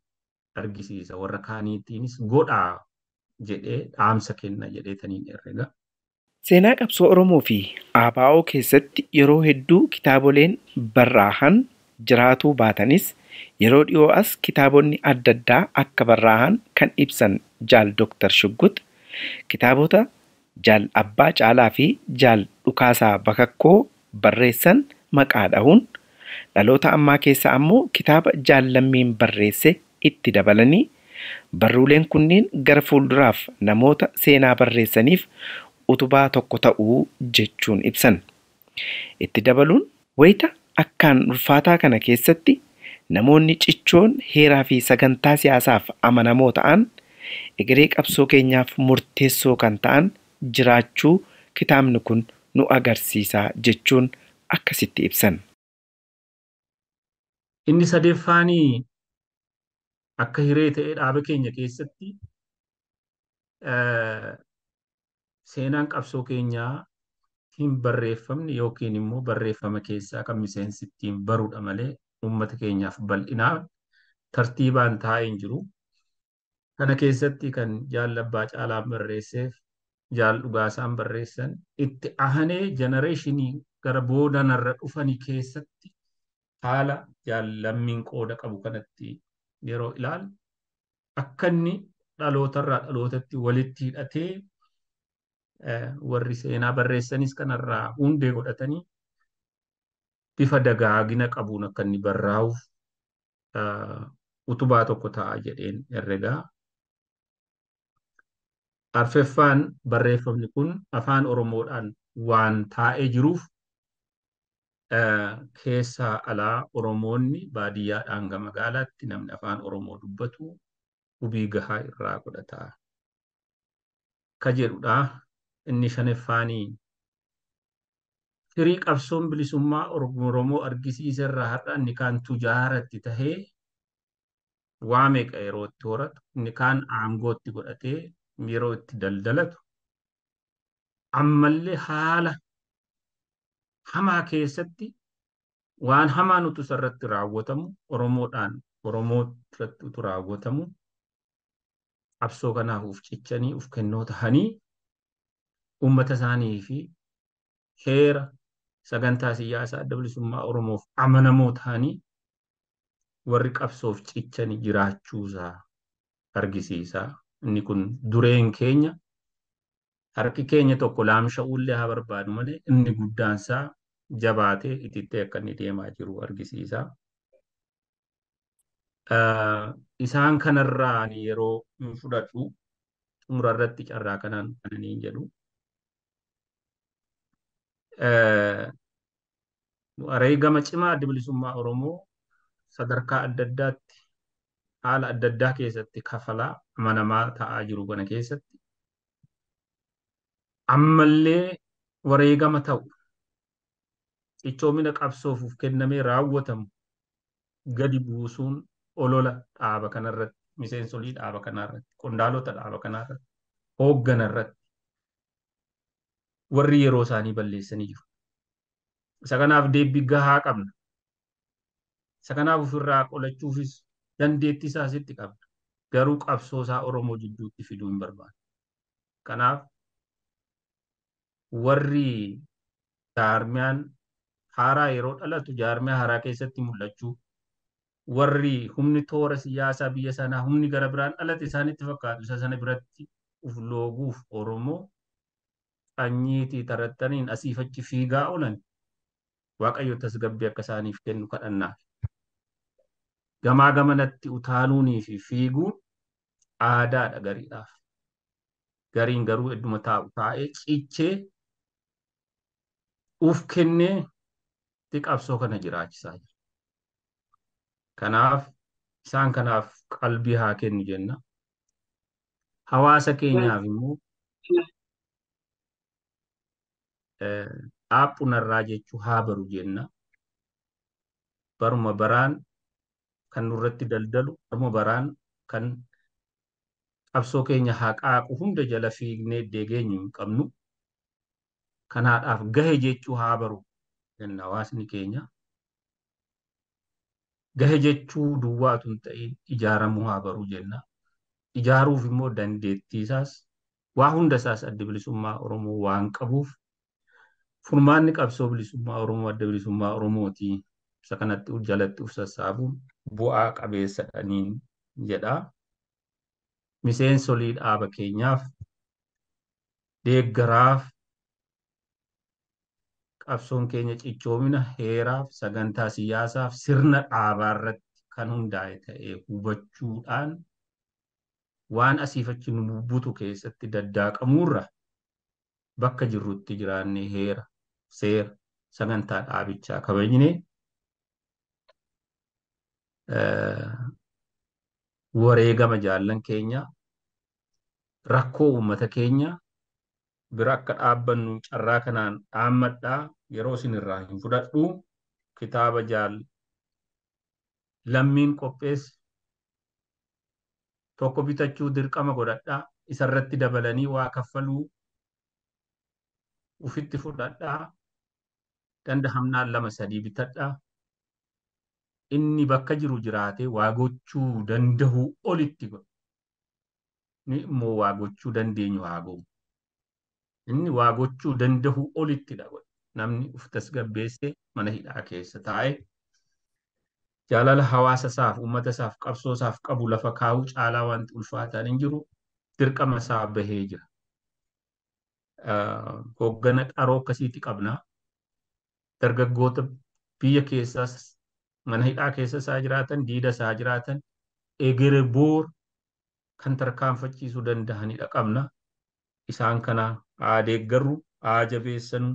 argisiisa. Warra kaaniittiinis godhaa jedhee dhaamsa kenna jedheetaniin herrega. Seenaa qabsoo Oromoo fi ABO keessatti yeroo hedduu kitaaboleen barraahan jiraatuu baatanis yeroo dhiyoo as kitaabonni adda addaa akka barraahan kan ibsan jaal Dooktar shugut kitaabota jaal Abbaa Caalaa fi Jaal Dhukaasaa Bakakkoo barreessan maqaa dhahuun, dhaloota ammaa keessaa ammoo kitaaba jaallammiin barreesse itti dabalanii barruuleen kunniin gara fuulduraaf namoota seenaa barreessaniif utubaa tokko ta'uu jechuun ibsan. Itti dabaluun wayita akkaan ulfaataa kana keessatti namoonni ciccoon heeraa fi sagantaa siyaasaaf amanamoo ta'an egeree qabsoo keenyaaf murteessoo kan ta'an jiraachuu kitaabni kun nu agarsiisaa jechuun akkasitti ibsan. Inni sadeeffaanii akka hiree ta'ee dhaaba keenya keessatti seenaan qabsoo keenyaa hin barreeffamne yookiin immoo barreeffama keessaa kan miseensi ittiin barudha malee uummata keenyaaf bal'inaa tartiibaan taa'ee jiru. Kana keessatti kan jaallabbaa caalaan barreesseef jaal dhugaasaan barreessan itti ahanee jenereeshinii gara boodanarra dhufanii keessatti haala jaallammiin qooda qabu kanatti yeroo akkanni akka inni dhalootarraa dhalootatti walitti hidhatee eh, warri seenaa barreessanis kanarraa hundee godhatanii bifa dagaagina qabuun akka barraa'uuf eh, utubaa tokko ta'a jedheen herregaa Arfeffaan barreeffamni kun afaan Oromoodhaan waan taa'ee jiruuf keessa alaa Oromoonni baadiyyaadhaan ga magaalaatti namni afaan Oromoo dubbatu hubii gahaa irraa godhata. Ka jedhudha. Inni shanaffaanii firii qabsoon bilisummaa Oromoo argisiiserraa har'a inni kaan tujaaratti tahee waa meeqa yerootti horatu inni kaan aangootti godhatee yeroo itti daldalatu ammallee haala hamaa keessatti waan hamaan utu irratti raawwatamu Oromoodhaan Oromoo utu raawwatamu absoo uf cichanii uf kennoo tahanii uummata isaanii fi heera sagantaa siyaasaa adda bilisummaa Oromoof amanamoo tahanii warri qabsoof cichanii jiraachuusaa argisiisaa. inni kun dureen keenya harki keenya tokko laamsha'uu illee barbaadu malee inni guddaansaa jabaatee itittee akka inni deemaa jiru argisiisa. Isaan kanarraan yeroo hin fudhadhu xumura irratti carraa kanan bananii jedhu. Bu'aarii gama cimaa addi bilisummaa Oromoo sadarkaa adda addaatti haala adda addaa keessatti kafalaa amanamaa ta'aa jiru kana keessatti ammallee wareegama ta'u cichoomina qabsoofuuf kennamee raawwatamu gadi buusuun olola dhaaba kanarratti miseensolii dhaaba kanarratti qondaalota dhaaba kanarratti hoogganarratti warri yeroo isaanii balleessanii jiru. Isa kanaaf deebbi gahaa qabna. Isa kanaaf ofirraa qolachuufis dandeettii isaa sitti qabda. Garuu qabsoo isaa Oromoo jidduutti fiduu hin barbaadu. Kanaaf warri jaarmiaan haaraa yeroo dhalatu jaarmiaa haaraa keessatti mul'achuu warri humni toora siyaasaa biyya sanaa humni gara biraan dhalate isaanitti fakkaatu isa sana biratti uf looguuf Oromoo qanyiitii tarattaniin asiifachi fiigaa oolan Waaqayyo tasgabbii akka isaaniif kennu kadhannaaf. gamaa gamanatti utaaluunii fi fiiguun aadaadha gariidhaaf. Gariin garuu hedduma taa'u taa'ee cichee uf kennee qabsoo kana jiraachisaa jira. Kanaaf isaan kanaaf qalbii haa kennu jenna. Hawaasa keenyaaf immoo dhaaphu eh, narraa jechuu haa baru jenna. Baruma baraan kan nurratti daldalu harma baraan kan qabsoo keenya haa qaaqu hunda jala fiignee deegeenyu hin qabnu. Kanaadhaaf gahe jechuu haa baru jenna hawaasni keenya. Gahe jechuu duwwaatu hin ta'in ijaaramuu haa baru jenna. Ijaaruuf immoo dandeettii isaas waa hunda isaas adda bilisummaa Oromoo waan qabuuf furmaanni qabsoo bilisummaa Oromoo adda bilisummaa Oromootii. Isa kanatti jalatti of sassaabuun bu'aa qabeessa dhaniin jedha. Miseensolii dhaaba keenyaaf deeggaraaf qabsoon keenya cichoomina heeraaf sagantaa siyaasaaf sirna dhaabaa irratti kan hundaa'e ta'e hubachuudhaan waan asiifachi achi nu bubbutu keessatti daddaaqamuurra bakka jirrutti jiraannee heera seera sagantaa dhaabichaa kabajnee Eh, wareegama jaallan keenya rakkoo uummata keenya bira akka dhaabbannu carraa kanaan dhaammadhaa yeroo isin irraa hin fudhadhu kitaaba jaal lammiin qophees tokko bitachuu dirqama godhadhaa isarratti dabalanii waa kaffaluu ufitti danda dandahamnaan lama sadii bitadha. inni bakka jiru jiraatee waa gochuu danda'uu olitti godhe immoo waa gochuu dandeenyu haa Inni waa gochuu danda'uu olittidha godhe namni of tasgabbeessee mana hidhaa keessa taa'ee jaalala hawaasa isaaf uummata isaaf qabsoo isaaf qabu lafa kaa'uu caalaa wanti ulfaatan hin jiru dirqama isaa bahee jira. Hoggana qaroo akkasiitti qabnaa. Dargaggoota biyya keessaas mana hidhaa keessa isaa jiraatan diida isaa jiraatan egere boor kan tarkaanfachiisuu danda'anidha qabna. Isaan kana haa deeggarru haa jabeessanuu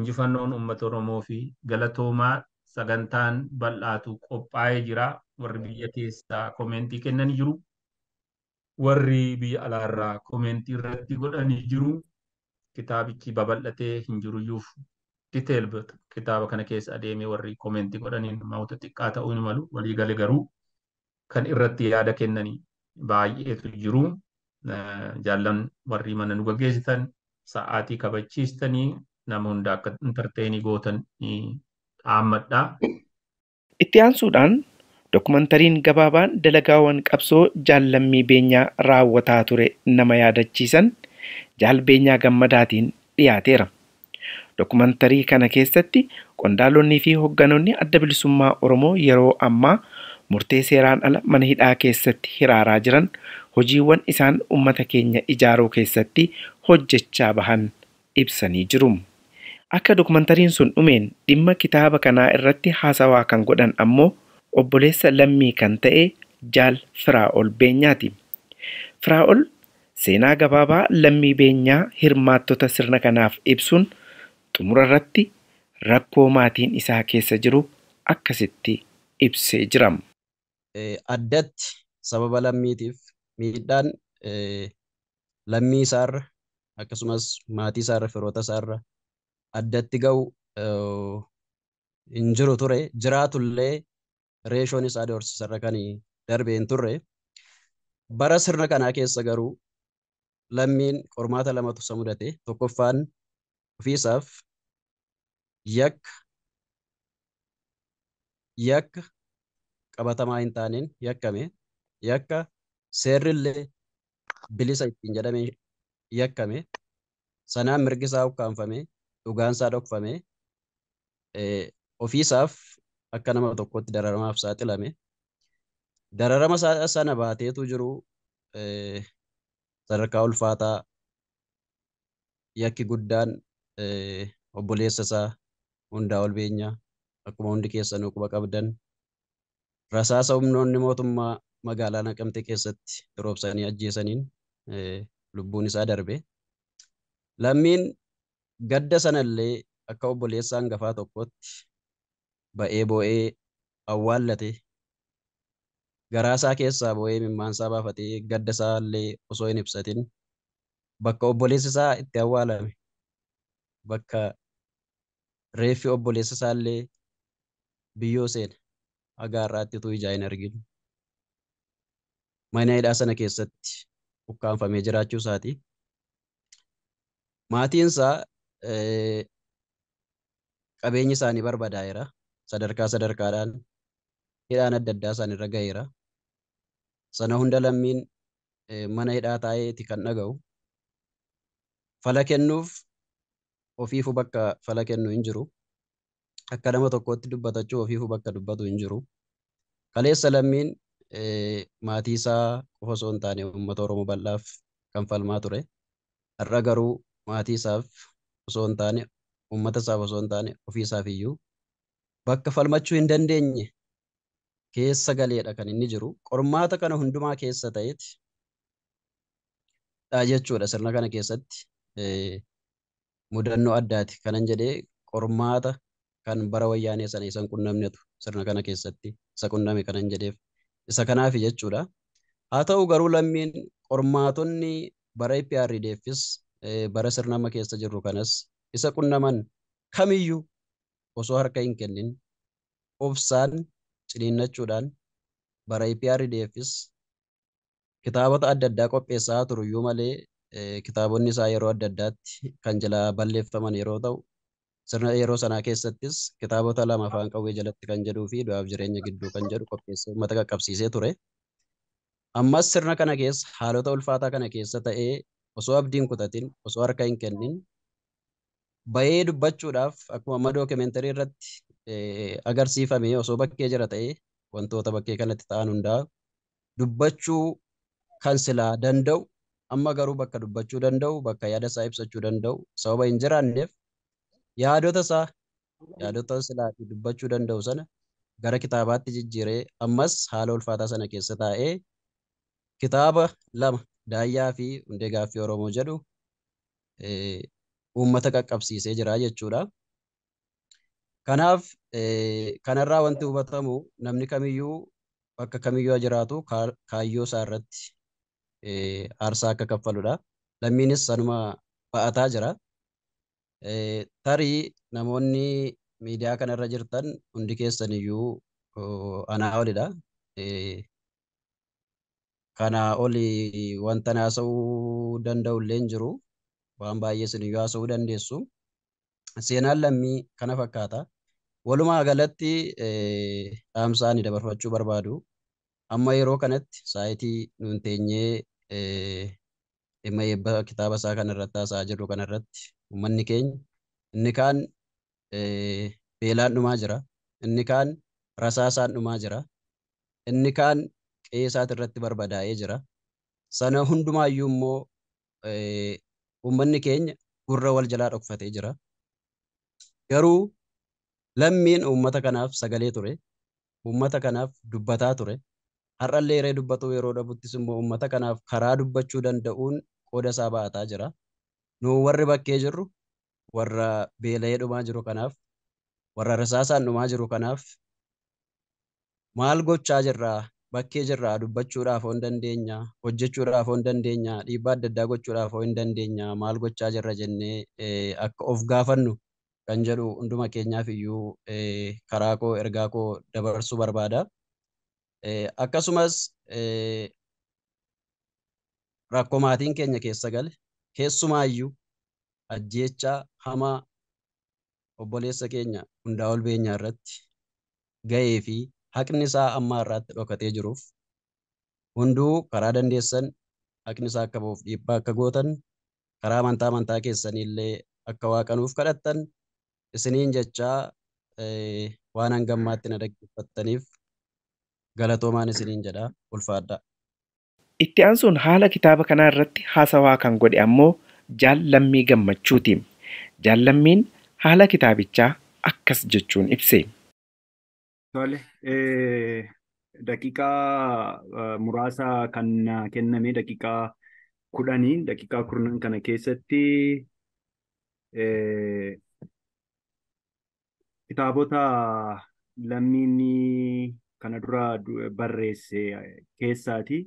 injifannoon uummata Oromoo fi galatoomaa sagantaan bal'aatu qophaa'ee jiraa. Warri biyya keessaa koomentii kennan jiru. Warri biyya alaarraa koomentii irratti godhanii jiru. Kitaabichi babal'atee hin diteeyil kitaaba kana keessa adeemee warri koomenti godhaniin namoota xiqqaa ta'u ni malu waliigale garuu kan irratti yaada kennanii baay'eetu jiru. Jaallan warri mana nu gaggeessitan sa'aatii kabachiistanii nama hunda akka intarteenii gootan dhaammadha. Itti aansuudhaan dokumentariin gabaabaan dalagaawwan qabsoo jaallammii beenyaa raawwataa ture nama yaadachiisan jaalbeenyaa gammadaatiin dhiyaateera. Dokumantarii kana keessatti qondaalonnii fi hogganonni adda bilisummaa Oromoo yeroo ammaa murtee seeraan ala mana hidhaa keessatti hiraaraa jiran hojiiwwan isaan uummata keenya ijaaruu keessatti hojjechaa bahan ibsanii jiru. Akka dokumentariin sun dhumeen dhimma kitaaba kanaa irratti haasawaa kan godhan ammoo obboleessa lammii kan ta'e Jaal Firaa'ol Beenyaati. Firaa'ol seenaa gabaabaa lammii beenyaa hirmaattota sirna kanaaf ibsuun xumura irratti rakkoo maatiin isaa keessa jiru akkasitti ibsee jirama. E, addatti sababa lammiitiif miidhaan e, lammii isaarra akkasumas maatii isaarra firoota isaarra addatti ga'u e, hin jiru ture jiraatullee reeshoon isaa doorsisarra kan darbee hin turre. Bara sirna kanaa keessa garuu lammiin qormaata lamatu isa mudate tokkoffaan ofisaaf yakka qabatamaa hin taaneen yakkame yakka seerrillee bilisa ittiin jedhame yakkame sanaan mirgisaa ukkaanfame dhugaansaa dhokfame ofiisaaf akka nama tokkotti dararamaaf saaxilame dararama sana baateetu jiru sadarkaa ulfaataa yakki guddaan obboleessa isaa hundaa ol beenya akkuma hundi keessan quba qabdan rasaasa humnoonni mootummaa magaalaa naqamte keessatti roobsanii ajjeesaniin lubbuun isaa darbe. Lammiin gadda sanallee akka obboleessa hangafaa tokkotti ba'ee boo'ee awwaallate garaasaa keessaa boo'ee mimmaansaa baafatee gadda isaa illee osoo hin ibsatin bakka isaa itti awwaalame bakka reeffi obboleessa isaallee biyyoo seene hagaa irraatti utuu ijaa hin arginu. Mana hidhaa sana keessatti ukkaanfamee jiraachuu isaati. Maatiinsaa qabeenyi isaanii barbadaa'eera. Sadarkaa sadarkaadhaan hidhaan adda addaa irra ga'eera. Sana hunda lammiin mana hidhaa taa'eeti kan dhaga'u. Fala kennuuf ofii ofiifu bakka fala kennu hin jiru. Akka nama tokkotti dubbatachuu ofiifu bakka dubbatu hin jiru. Kaleessa lammiin eh, maatii isaa qofa osoo hin taane uummata Oromoo bal'aaf kan falmaa ture. Har'a garuu maatii isaaf osoo hin taane uummata isaaf osoo hin taane ofii isaaf iyyuu bakka falmachuu hin dandeenye keessa galeedha kan inni jiru. Qormaata kana hundumaa keessa ta'eeti. Dha jechuudha sirna kana keessatti. Eh, mudannoo addaati. Kanan jedhee qormaata kan bara wayyaanee sana isan qunnamnetu sirna kana keessatti isa qunname kanan jedheef isa kanaafi jechuudha. Haa ta'u garuu lammiin qormaatonni bara IPRDFis bara sirnama keessa jirru kanas isa qunnaman kamiyyuu osoo harka hin kennin obsaan ciniinnachuudhaan bara IPRDFis kitaabota adda addaa qopheessaa turuyyuu malee Eh, kitaabonni isaa yeroo adda addaatti kan jalaa balleeffaman yeroo ta'u, sirna yeroo sanaa keessattis kitaabota lama afaan qawwee jalatti kan jedhuu fi du'aaf jireenya gidduu kan jedhu qopheessee mata qaqqabsiisee ture. Ammas sirna kana keessa haalota ulfaataa kana keessa ta'ee osoo abdiin kutatin osoo harka hin kennin bahee dubbachuudhaaf akkuma amma dookimentarii irratti eh, agarsiifame osoo bakkee jira ta'ee wantoota bakkee kanatti ta'an hundaa dubbachuu kan silaa danda'u amma garuu bakka dubbachuu danda'u bakka yaada isaa ibsachuu danda'u sababa hin jiraanneef yaadota isaa yaadota silaatii dubbachuu danda'u sana gara kitaabaatti jijjiiree ammas haala ulfaataa sana keessa taa'ee kitaaba lama daayyaa fi hundee gaaffii oromoo jedhu uummata qaqqabsiisee jira jechuudha. Kanaaf kanarraa wanti hubatamu namni kamiyyuu bakka kamiyyuu jiraatu kaayyoo isaa irratti Eh, aarsaa akka kaffaludha. Lammiinis sanuma ba'ataa jira. Eh, tarii namoonni miidiyaa kanarra jirtan hundi keessan iyyuu eh, anaa olidha. kana ol wanta haasa'uu danda'ullee hin jiru. Waan baay'ee isin dandeessu. Seenaan lammii kana fakkaata. Walumaa galatti dhaamsaa dabarfachuu barbaadu. Amma yeroo kanatti saayitii nuun teenyee dhimma eebbaa kitaaba isaa kan irratti haasa'aa jirru kan irratti uummanni keenya inni kaan beelaan dhumaa jira inni kaan rasaasaan dhumaa jira inni kaan qe'ee irratti barbadaa'ee jira sana hundumaayyuu immoo uummanni keenya gurra wal jalaa dhokfatee jira garuu lammiin uummata kanaaf sagalee ture uummata kanaaf dubbataa ture har'allee yeree dubbatu yeroo dhabuttis immoo uummata kanaaf karaa dubbachuu danda'uun qooda isaa ba'ataa jira. Nu warri bakkee jirru warra beela'ee dhumaa jiru kanaaf warra risaasaan dhumaa jiru kanaaf maal gochaa jirra, bakkee jirraa dubbachuudhaaf on dandeenya hojjechuudhaaf on dandeenya dhiibbaa adda addaa gochuudhaaf on dandeenya maal gochaa jirra jennee eh, akka of gaafannu kan jedhu hunduma keenyaaf iyyuu eh, karaa koo ergaa koo dabarsuu barbaada. Eh, akkasumas eh, rakkoo maatiin keenya keessa gale keessumaayyuu ajjeechaa hamaa obboleessa keenya hundaa ol beenyaa irratti ga'ee fi haqni isaa amma irraatti dhokatee jiruuf hunduu karaa dandeessan haqni isaa akka ba'uuf dhiibbaa akka gootan karaa amantaa amantaa keessanii illee akka waaqanuuf kadhattan isiniin jechaa eh, waan hangammaatti na galatoomaan isiniin jedha ulfaadhaa. Itti aansuun haala kitaaba kanaa irratti haasawaa kan godhe ammoo jaallammii jaal Jaallammiin haala kitaabichaa akkas jechuun ibse. Tole, daqiiqaa muraasa kan kenname daqiiqaa kudhanii daqiiqaa kurnan kana keessatti kitaabota lammiin kana dura barreesse keessaati.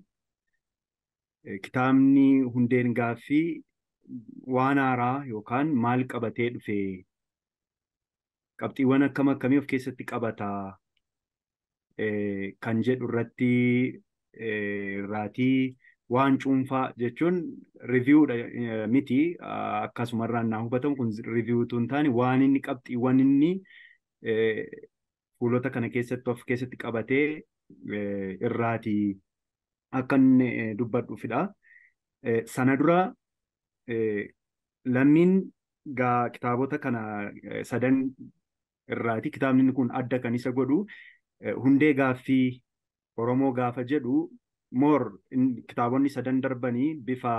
Eh, kitaabni hundeen gaaffii waan haaraa yookaan maal qabatee dhufe qabxiiwwan akkam akkamii of keessatti qabataa eh, kan jedhu irratti eh, irraatii waan cuunfaa jechuun riviiwudha miti ah, akkasuma irraan hubatamu kun riviiwuutu hin taane waan inni qabxiiwwan inni iskuulota kana keessatti of keessatti qabatee eh, irraati akkan eh, dubbadhuufidha. Eh, sana dura lammiin gaa kitaabota kana sadan irraati. Kitaabni kun adda kan isa godhu hundee gaaffii Oromoo gaafa jedhu moor kitaabonni sadan darbanii bifa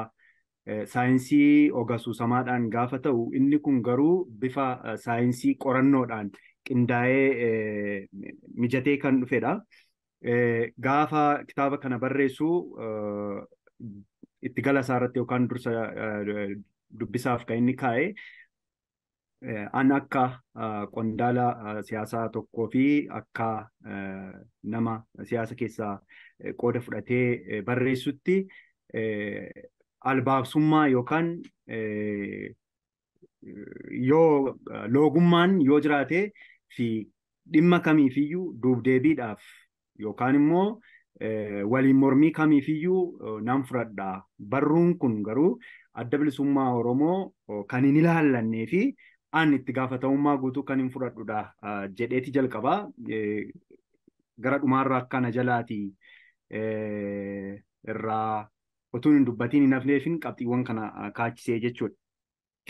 Eh, saayinsii hogasuusamaadhaan gaafa ta'u inni kun garuu bifa eh, saayinsii qorannoodhaan qindaa'ee eh, mijatee kan dhufedha. Gaafa kitaaba kana barreessu itti gala isaarratti yookaan dursa dubbisaaf kan inni kaa'e an akka qondaala siyaasaa tokkoo fi akka nama siyaasa keessaa qooda fudhatee barreessutti albaabsummaa yookaan loogummaan yoo jiraate fi dhimma kamiifiyyuu duubdeebiidhaaf yookaan immoo waliin mormii kamiifiyyuu nan fudhadha. Barruun kun garuu adda bilisummaa Oromoo kan hin ilaallannee fi an itti gaafatamummaa guutuu kan hin fudhadhudha jedheeti jalqabaa. Gara dhumaarraa akkana jalaatii irraa Otuun hin dubbatiin hin hafneefin qabxiiwwan kana kaachisee jechuudha.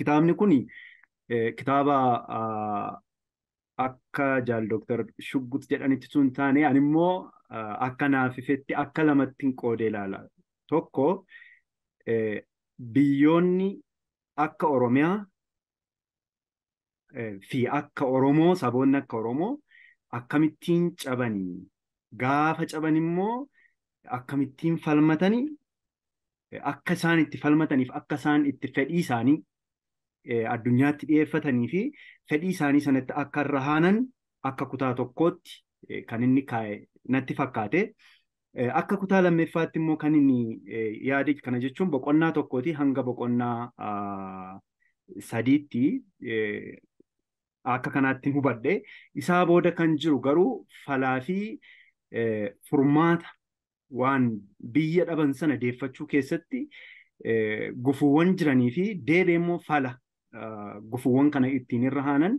Kitaabni kun kitaaba akka jaal Dooktar Shuggut jedhanitti sun taane ani immoo akka naafifetti akka lamatti hin qoodee ilaala. Tokko biyyoonni akka Oromiyaa fi akka Oromoo saboonni akka Oromoo akkamittiin caban gaafa caban immoo akkamittiin falmatani. akka isaan itti falmataniif akka isaan itti fedhii isaanii addunyaatti dhiyeeffatanii fi fedhii isaanii sanatti akka akka kutaa tokkootti kan inni kaa'e natti fakkaate. Akka kutaa lammeeffaatti immoo kan inni yaade kana jechuun boqonnaa tokkooti hanga boqonnaa sadiitti akka kanaatti hubadde. isaa booda kan jiru garuu falaafi furmaata waan biyya dhaban sana deeffachuu keessatti e, gufuuwwan jiranii fi deebee immoo fala e, gufuuwwan kana ittiin irra haanan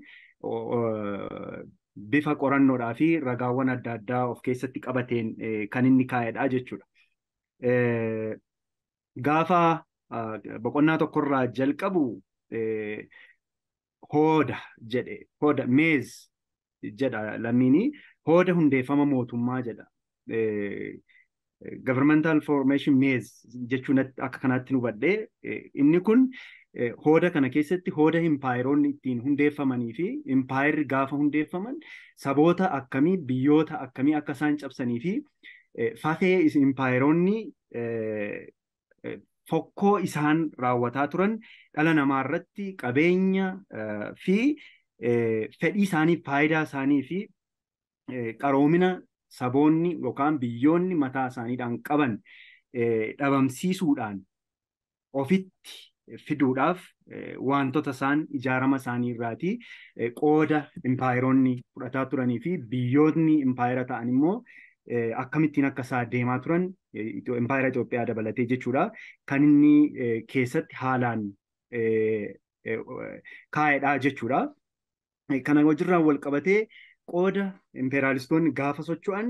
bifa qorannoodhaa fi ragaawwan adda addaa of keessatti qabateen e, kan inni kaa'edha jechuudha. Gaafa boqonnaa tokkorraa jalqabu hooda jedhe hooda meez jedha lammiini hooda hundeeffama mootummaa jedha. governmental formation maze jechuun akka kanaatti hubadhee inni kun eh, hooda kana keessatti hooda impaayeroonni ittiin hundeeffamanii fi impaayerri gaafa hundeeffaman saboota akkamii biyyoota akkamii akka isaan cabsanii fi eh, fafee impaayeroonni eh, fokkoo isaan raawwataa turan dhala namaa irratti qabeenya fi fedhii isaanii faayidaa isaanii fi qaroomina saboonni yookaan biyyoonni mataa isaaniidhaan qaban eh, dhabamsiisuudhaan ofitti fiduudhaaf eh, wantoota isaan ijaarama isaanii irraatii eh, qooda impaayeronni fudhataa turanii fi biyyoonni impaayera ta'an immoo akkamittiin akka isaa deemaa turan impaayera Itoophiyaa dabalatee jechuudha. Kan inni keessatti haalaan kaa'edha jechuudha. Kana wajjirraan wal qabatee qooda impeeraalistoonni gaafa socho'an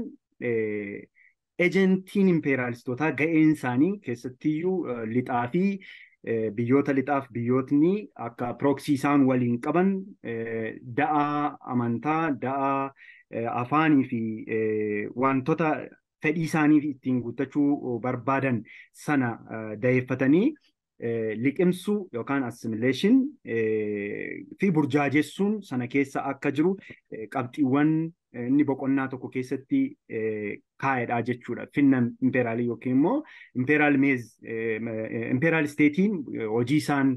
ejentiin imperaalistootaa ga'een isaanii keessattiyyuu lixaa fi biyyoota lixaaf biyyootni akka pirooksii isaan waliin qaban da'aa amantaa da'aa afaanii fi wantoota fedhii isaaniif ittiin guuttachuu barbaadan sana dayeeffatanii liqimsuu yookaan assimilation fi burjaajessuun sana keessa akka jiru qabxiiwwan inni boqonnaa tokko keessatti kaa'edha jechuudha. Finna impeeraalii yookiin immoo impeeraal isteetiin hojii isaan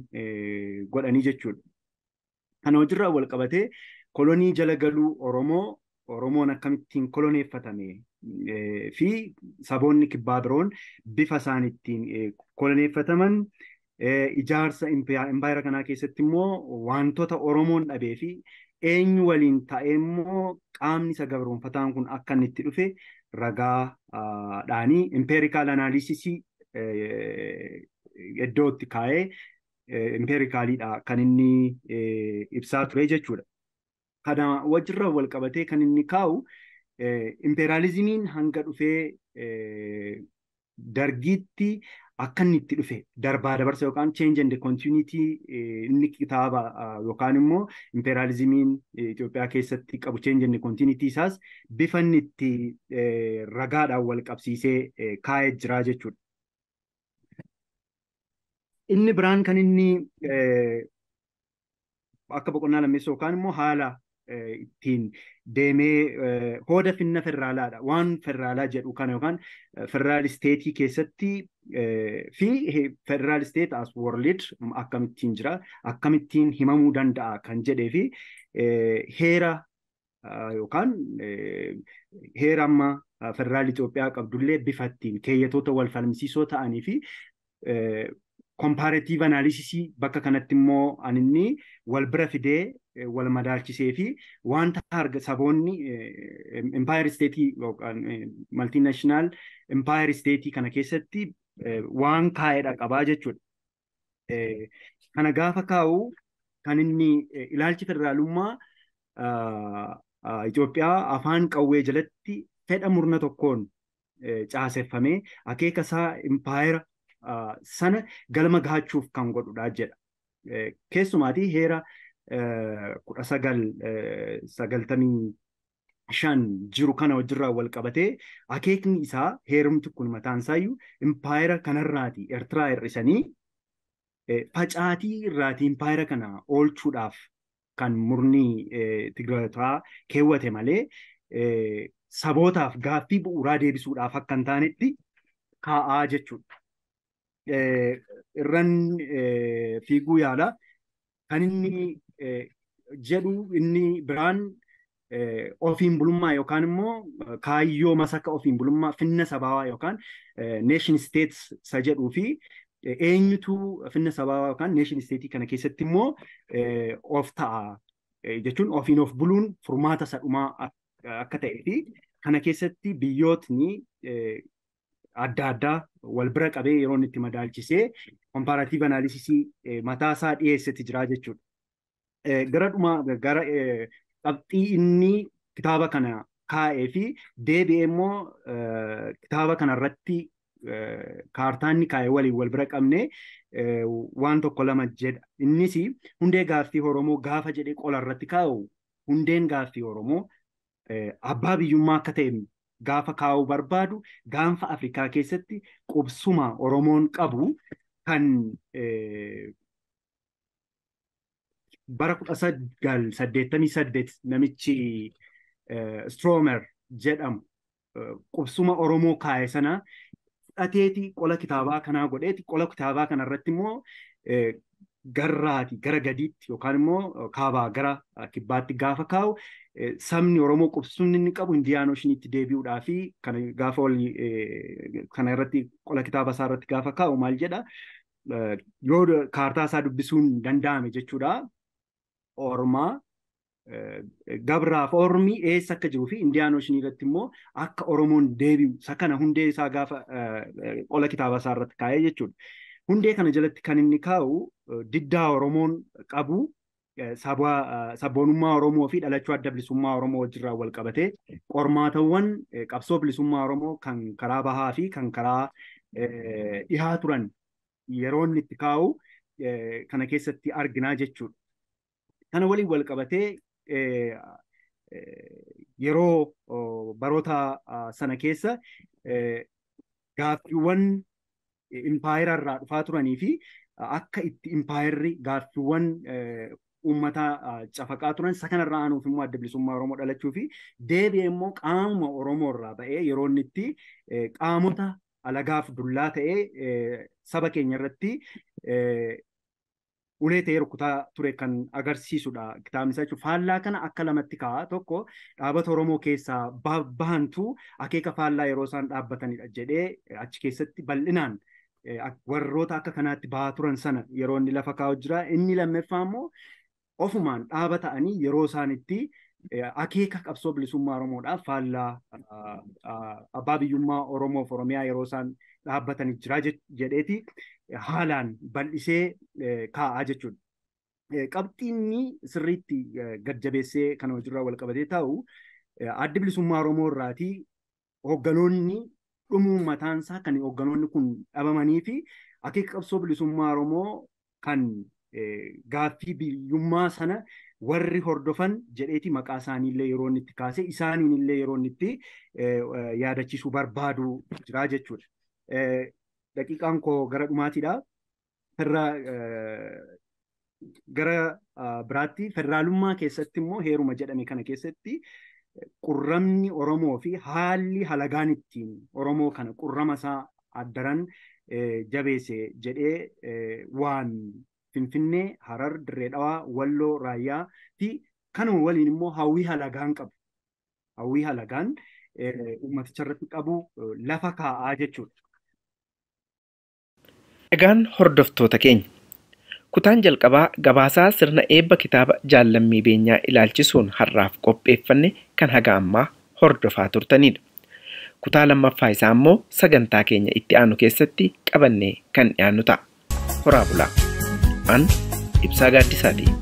godhanii jechuudha. Kana hojiirraa wal kolonii jala galuu Oromoo Oromoon akkamittiin koloneeffatame fi saboonni kibbaa biroon bifa isaan ittiin koloneeffataman ijaarsa imbaayira kanaa keessatti immoo wantoota Oromoon dhabee fi eenyu waliin ta'ee immoo qaamni isa kun akka inni itti dhufe ragaadhaanii impeerikaal anaaliisisii iddootti kaa'ee impeerikaaliidha kan inni ibsaa ture jechuudha. Kana wajjirra wal qabatee kan inni kaa'u Impeeraalizimiin hanga dhufee dargiitti akka inni itti dhufe darbaa dabarsa yookaan change the continuity inni kitaaba yookaan immoo impeeraalizimiin Itoophiyaa keessatti qabu change the continuity isaas bifa inni itti ragaadhaan wal qabsiisee kaa'ee jiraa jechuudha. Inni biraan kan inni akka boqonnaa lammeessa yookaan immoo haala ittiin deemee eh, hooda finna federaalaadha. Waan federaalaa jedhu kana yookaan eh, federaalisteetii keessatti eh, fi federaalisteet as worlid um, akkamittiin jira akkamittiin himamuu danda'a kan jedhee fi heera yookaan heera amma federaalii Itoophiyaa qabdullee bifa ittiin keeyyatoota wal ta'anii fi kompaaratiiv anaalisisii bakka kanatti immoo aninni wal bira fidee wal fi wanta harga saboonni eh, empaayer isteetii yookaan eh, maltiinaashinaal isteetii kana keessatti eh, waan kaa'edha qabaa jechuudha. Kana gaafa kaa'u kan inni ilaalchi federaalummaa ah, ah, Itoophiyaa afaan qawwee jalatti fedha murna tokkoon caaseffamee akeeka isaa empaayera ah, sana galma gaachuuf kan godhudha jedha. Keessumaatii heera kudha sagal sagaltamii shan jiru kana wajjirraa wal qabatee akeekni isaa heerumti kun mataan isaayyuu impaayera kanarraati eertiraa hir'isanii facaatii irraati impaayera kana oolchuudhaaf kan murnii tigraataa keewwate malee sabootaaf gaaffii bu'uuraa deebisuudhaaf akka hin taanetti kaa'aa jechuudha. Irran fiiguu yaala kan inni jedhu inni biraan ofiin bulummaa yookaan immoo kaayyoo masaka ofiin bulummaa finna sabaawaa yookaan nation states isa jedhuu fi eenyutu finna sabaawaa yookaan nation states kana keessatti immoo of ta'a jechuun ofiin of buluun furmaata sadhumaa akka ta'e fi kana keessatti biyyootni adda addaa wal bira qabee yeroon itti madaalchisee kompaaraatiiv anaalisisii mataasaa dhiyeessetti jiraa jechuudha. gara dhumaa gara qabxii inni kitaaba kana kaa'ee fi deebi'eemmoo kitaaba kanarratti kaartaanni kaa'ee waliin wal bira qabne waan tokko lama jedha. Innis hundee gaaffii Oromoo gaafa jedhee qolarratti kaa'u hundeen gaaffii Oromoo abbaa biyyummaa akka ta'e gaafa kaa'uu barbaadu gaanfa Afrikaa keessatti qubsuma Oromoon qabu kan bara kudha sagal saddeettamii saddeet namichi eh, stroomer jedhamu eh, qubsuma Oromoo kaa'e sana fudhateeti qola kitaabaa kanaa godheeti qola kitaabaa kanarratti immoo eh, garraati gara gadiitti yookaan immoo kaabaa gara kibbaatti gaafa kaa'u sabni Oromoo qubsumni inni qabu indiyaanooshiinitti deebi'uudhaa fi gaafa kana irratti qola kitaaba isaa irratti gaafa kaa'u maal jedha yoo kaartaa isaa dubbisuun danda'ame jechuudha. Oromaa gabraaf Oromii eessa akka jiruu fi Indiyaanooshinii irratti immoo akka Oromoon deebi'u isa kana hundee isaa gaafa qola kitaaba isaa irratti kaa'ee jechuudha. Hundee kana jalatti kan inni kaa'u diddaa Oromoon qabu sabboonummaa Oromoo fi dhalachuu adda bilisummaa Oromoo wajjirraa wal qabatee qormaatawwan qabsoo bilisummaa Oromoo kan karaa bahaa fi kan karaa dhihaa turan yeroo inni itti kaa'u kana keessatti arginaa jechuudha. kana waliin wal qabatee yeroo baroota sana keessa gaaffiiwwan impaayera irraa dhufaa turanii fi akka itti impaayerri gaaffiiwwan uummataa cafaqaa turan isa kanarraa aanuuf immoo adda bilisummaa Oromoo dhalachuu fi deebi'e immoo qaamuma Oromoo irraa ba'ee yeroonni itti qaamota alagaaf dullaa ta'ee saba keenya irratti ulee ta'ee rukutaa ture kan agarsiisudha. Kitaabni isaa jechuun faallaa kana akka lamatti ka'a. Tokko dhaabbata Oromoo keessaa baantu akeeka faallaa yeroo isaan dhaabbatanidha jedhee achi keessatti bal'inaan e, warroota akka kanaatti bahaa turan sana yeroo inni lafa kaa'u jira. Inni lammaffaa immoo ofumaan dhaaba ta'anii yeroo isaan itti e, akeeka qabsoo bilisummaa Oromoodhaaf faallaa abbaa biyyummaa Oromoof Oromiyaa yeroo isaan dhaabbatanii jira jedheeti haalaan bal'isee e, kaa'aa jechuudha. E, Qabxiinni sirriitti e, gajjabeessee kan hojiirraa wal qabate taa'u addi bilisummaa Oromoo irraatii hoogganoonni dhumuu mataansaa kan hoogganoonni kun dhabamanii fi akeeka qabsoo bilisummaa Oromoo kan gaaffii biyyummaa sana warri hordofan jedheeti maqaa isaaniillee yeroo inni itti kaase isaaniinillee yeroo inni itti yaadachiisuu barbaadu jira jechuudha. Eh, Dhaqiiqaan koo gara dhumaatiidha. Eh, Firra gara eh, biraatti federaalummaa keessatti immoo heeruma jedhame kana keessatti qurramni Oromoo fi haalli halagaan ittiin Oromoo kana qurrama addaran jabeese jedhee waan Finfinnee, Harar, Dirree Dhawaa, Walloo, Raayyaa fi kanuma waliin immoo hawwii halagaan qabu. Hawwii halagaan uummaticha qabu lafa kaa'aa jechuudha. Dhagaan hordoftoota keenya. Kutaan jalqabaa gabaasaa sirna eebba kitaaba jaallammii beenyaa ilaalchisuun har'aaf qopheeffanne kan haga ammaa hordofaa turtanidha. Kutaa lammaffaa isaa ammoo sagantaa keenya itti aanu keessatti qabannee kan dhiyaannu ta'a. Horaa Ibsaa Gaaddisaati.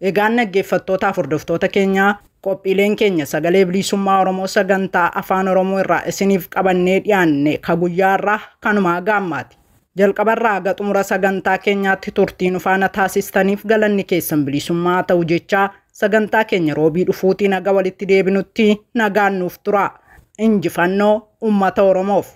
Egaan naggeeffattootaaf hordoftoota keenya qophiileen keenya sagalee bilisummaa Oromoo sagantaa afaan Oromoo irraa isiniif qabannee dhiyaanne ka guyyaarraa kanuma gaammaati. Jalqabarraa aga xumura sagantaa keenyaatti turtiin ufaana taasistaniif galanni keessan bilisummaa ta'u jechaa sagantaa keenya roobii dhufuutiin naga walitti deebinutti nagaannuuf tura. Injifannoo uummata Oromoof.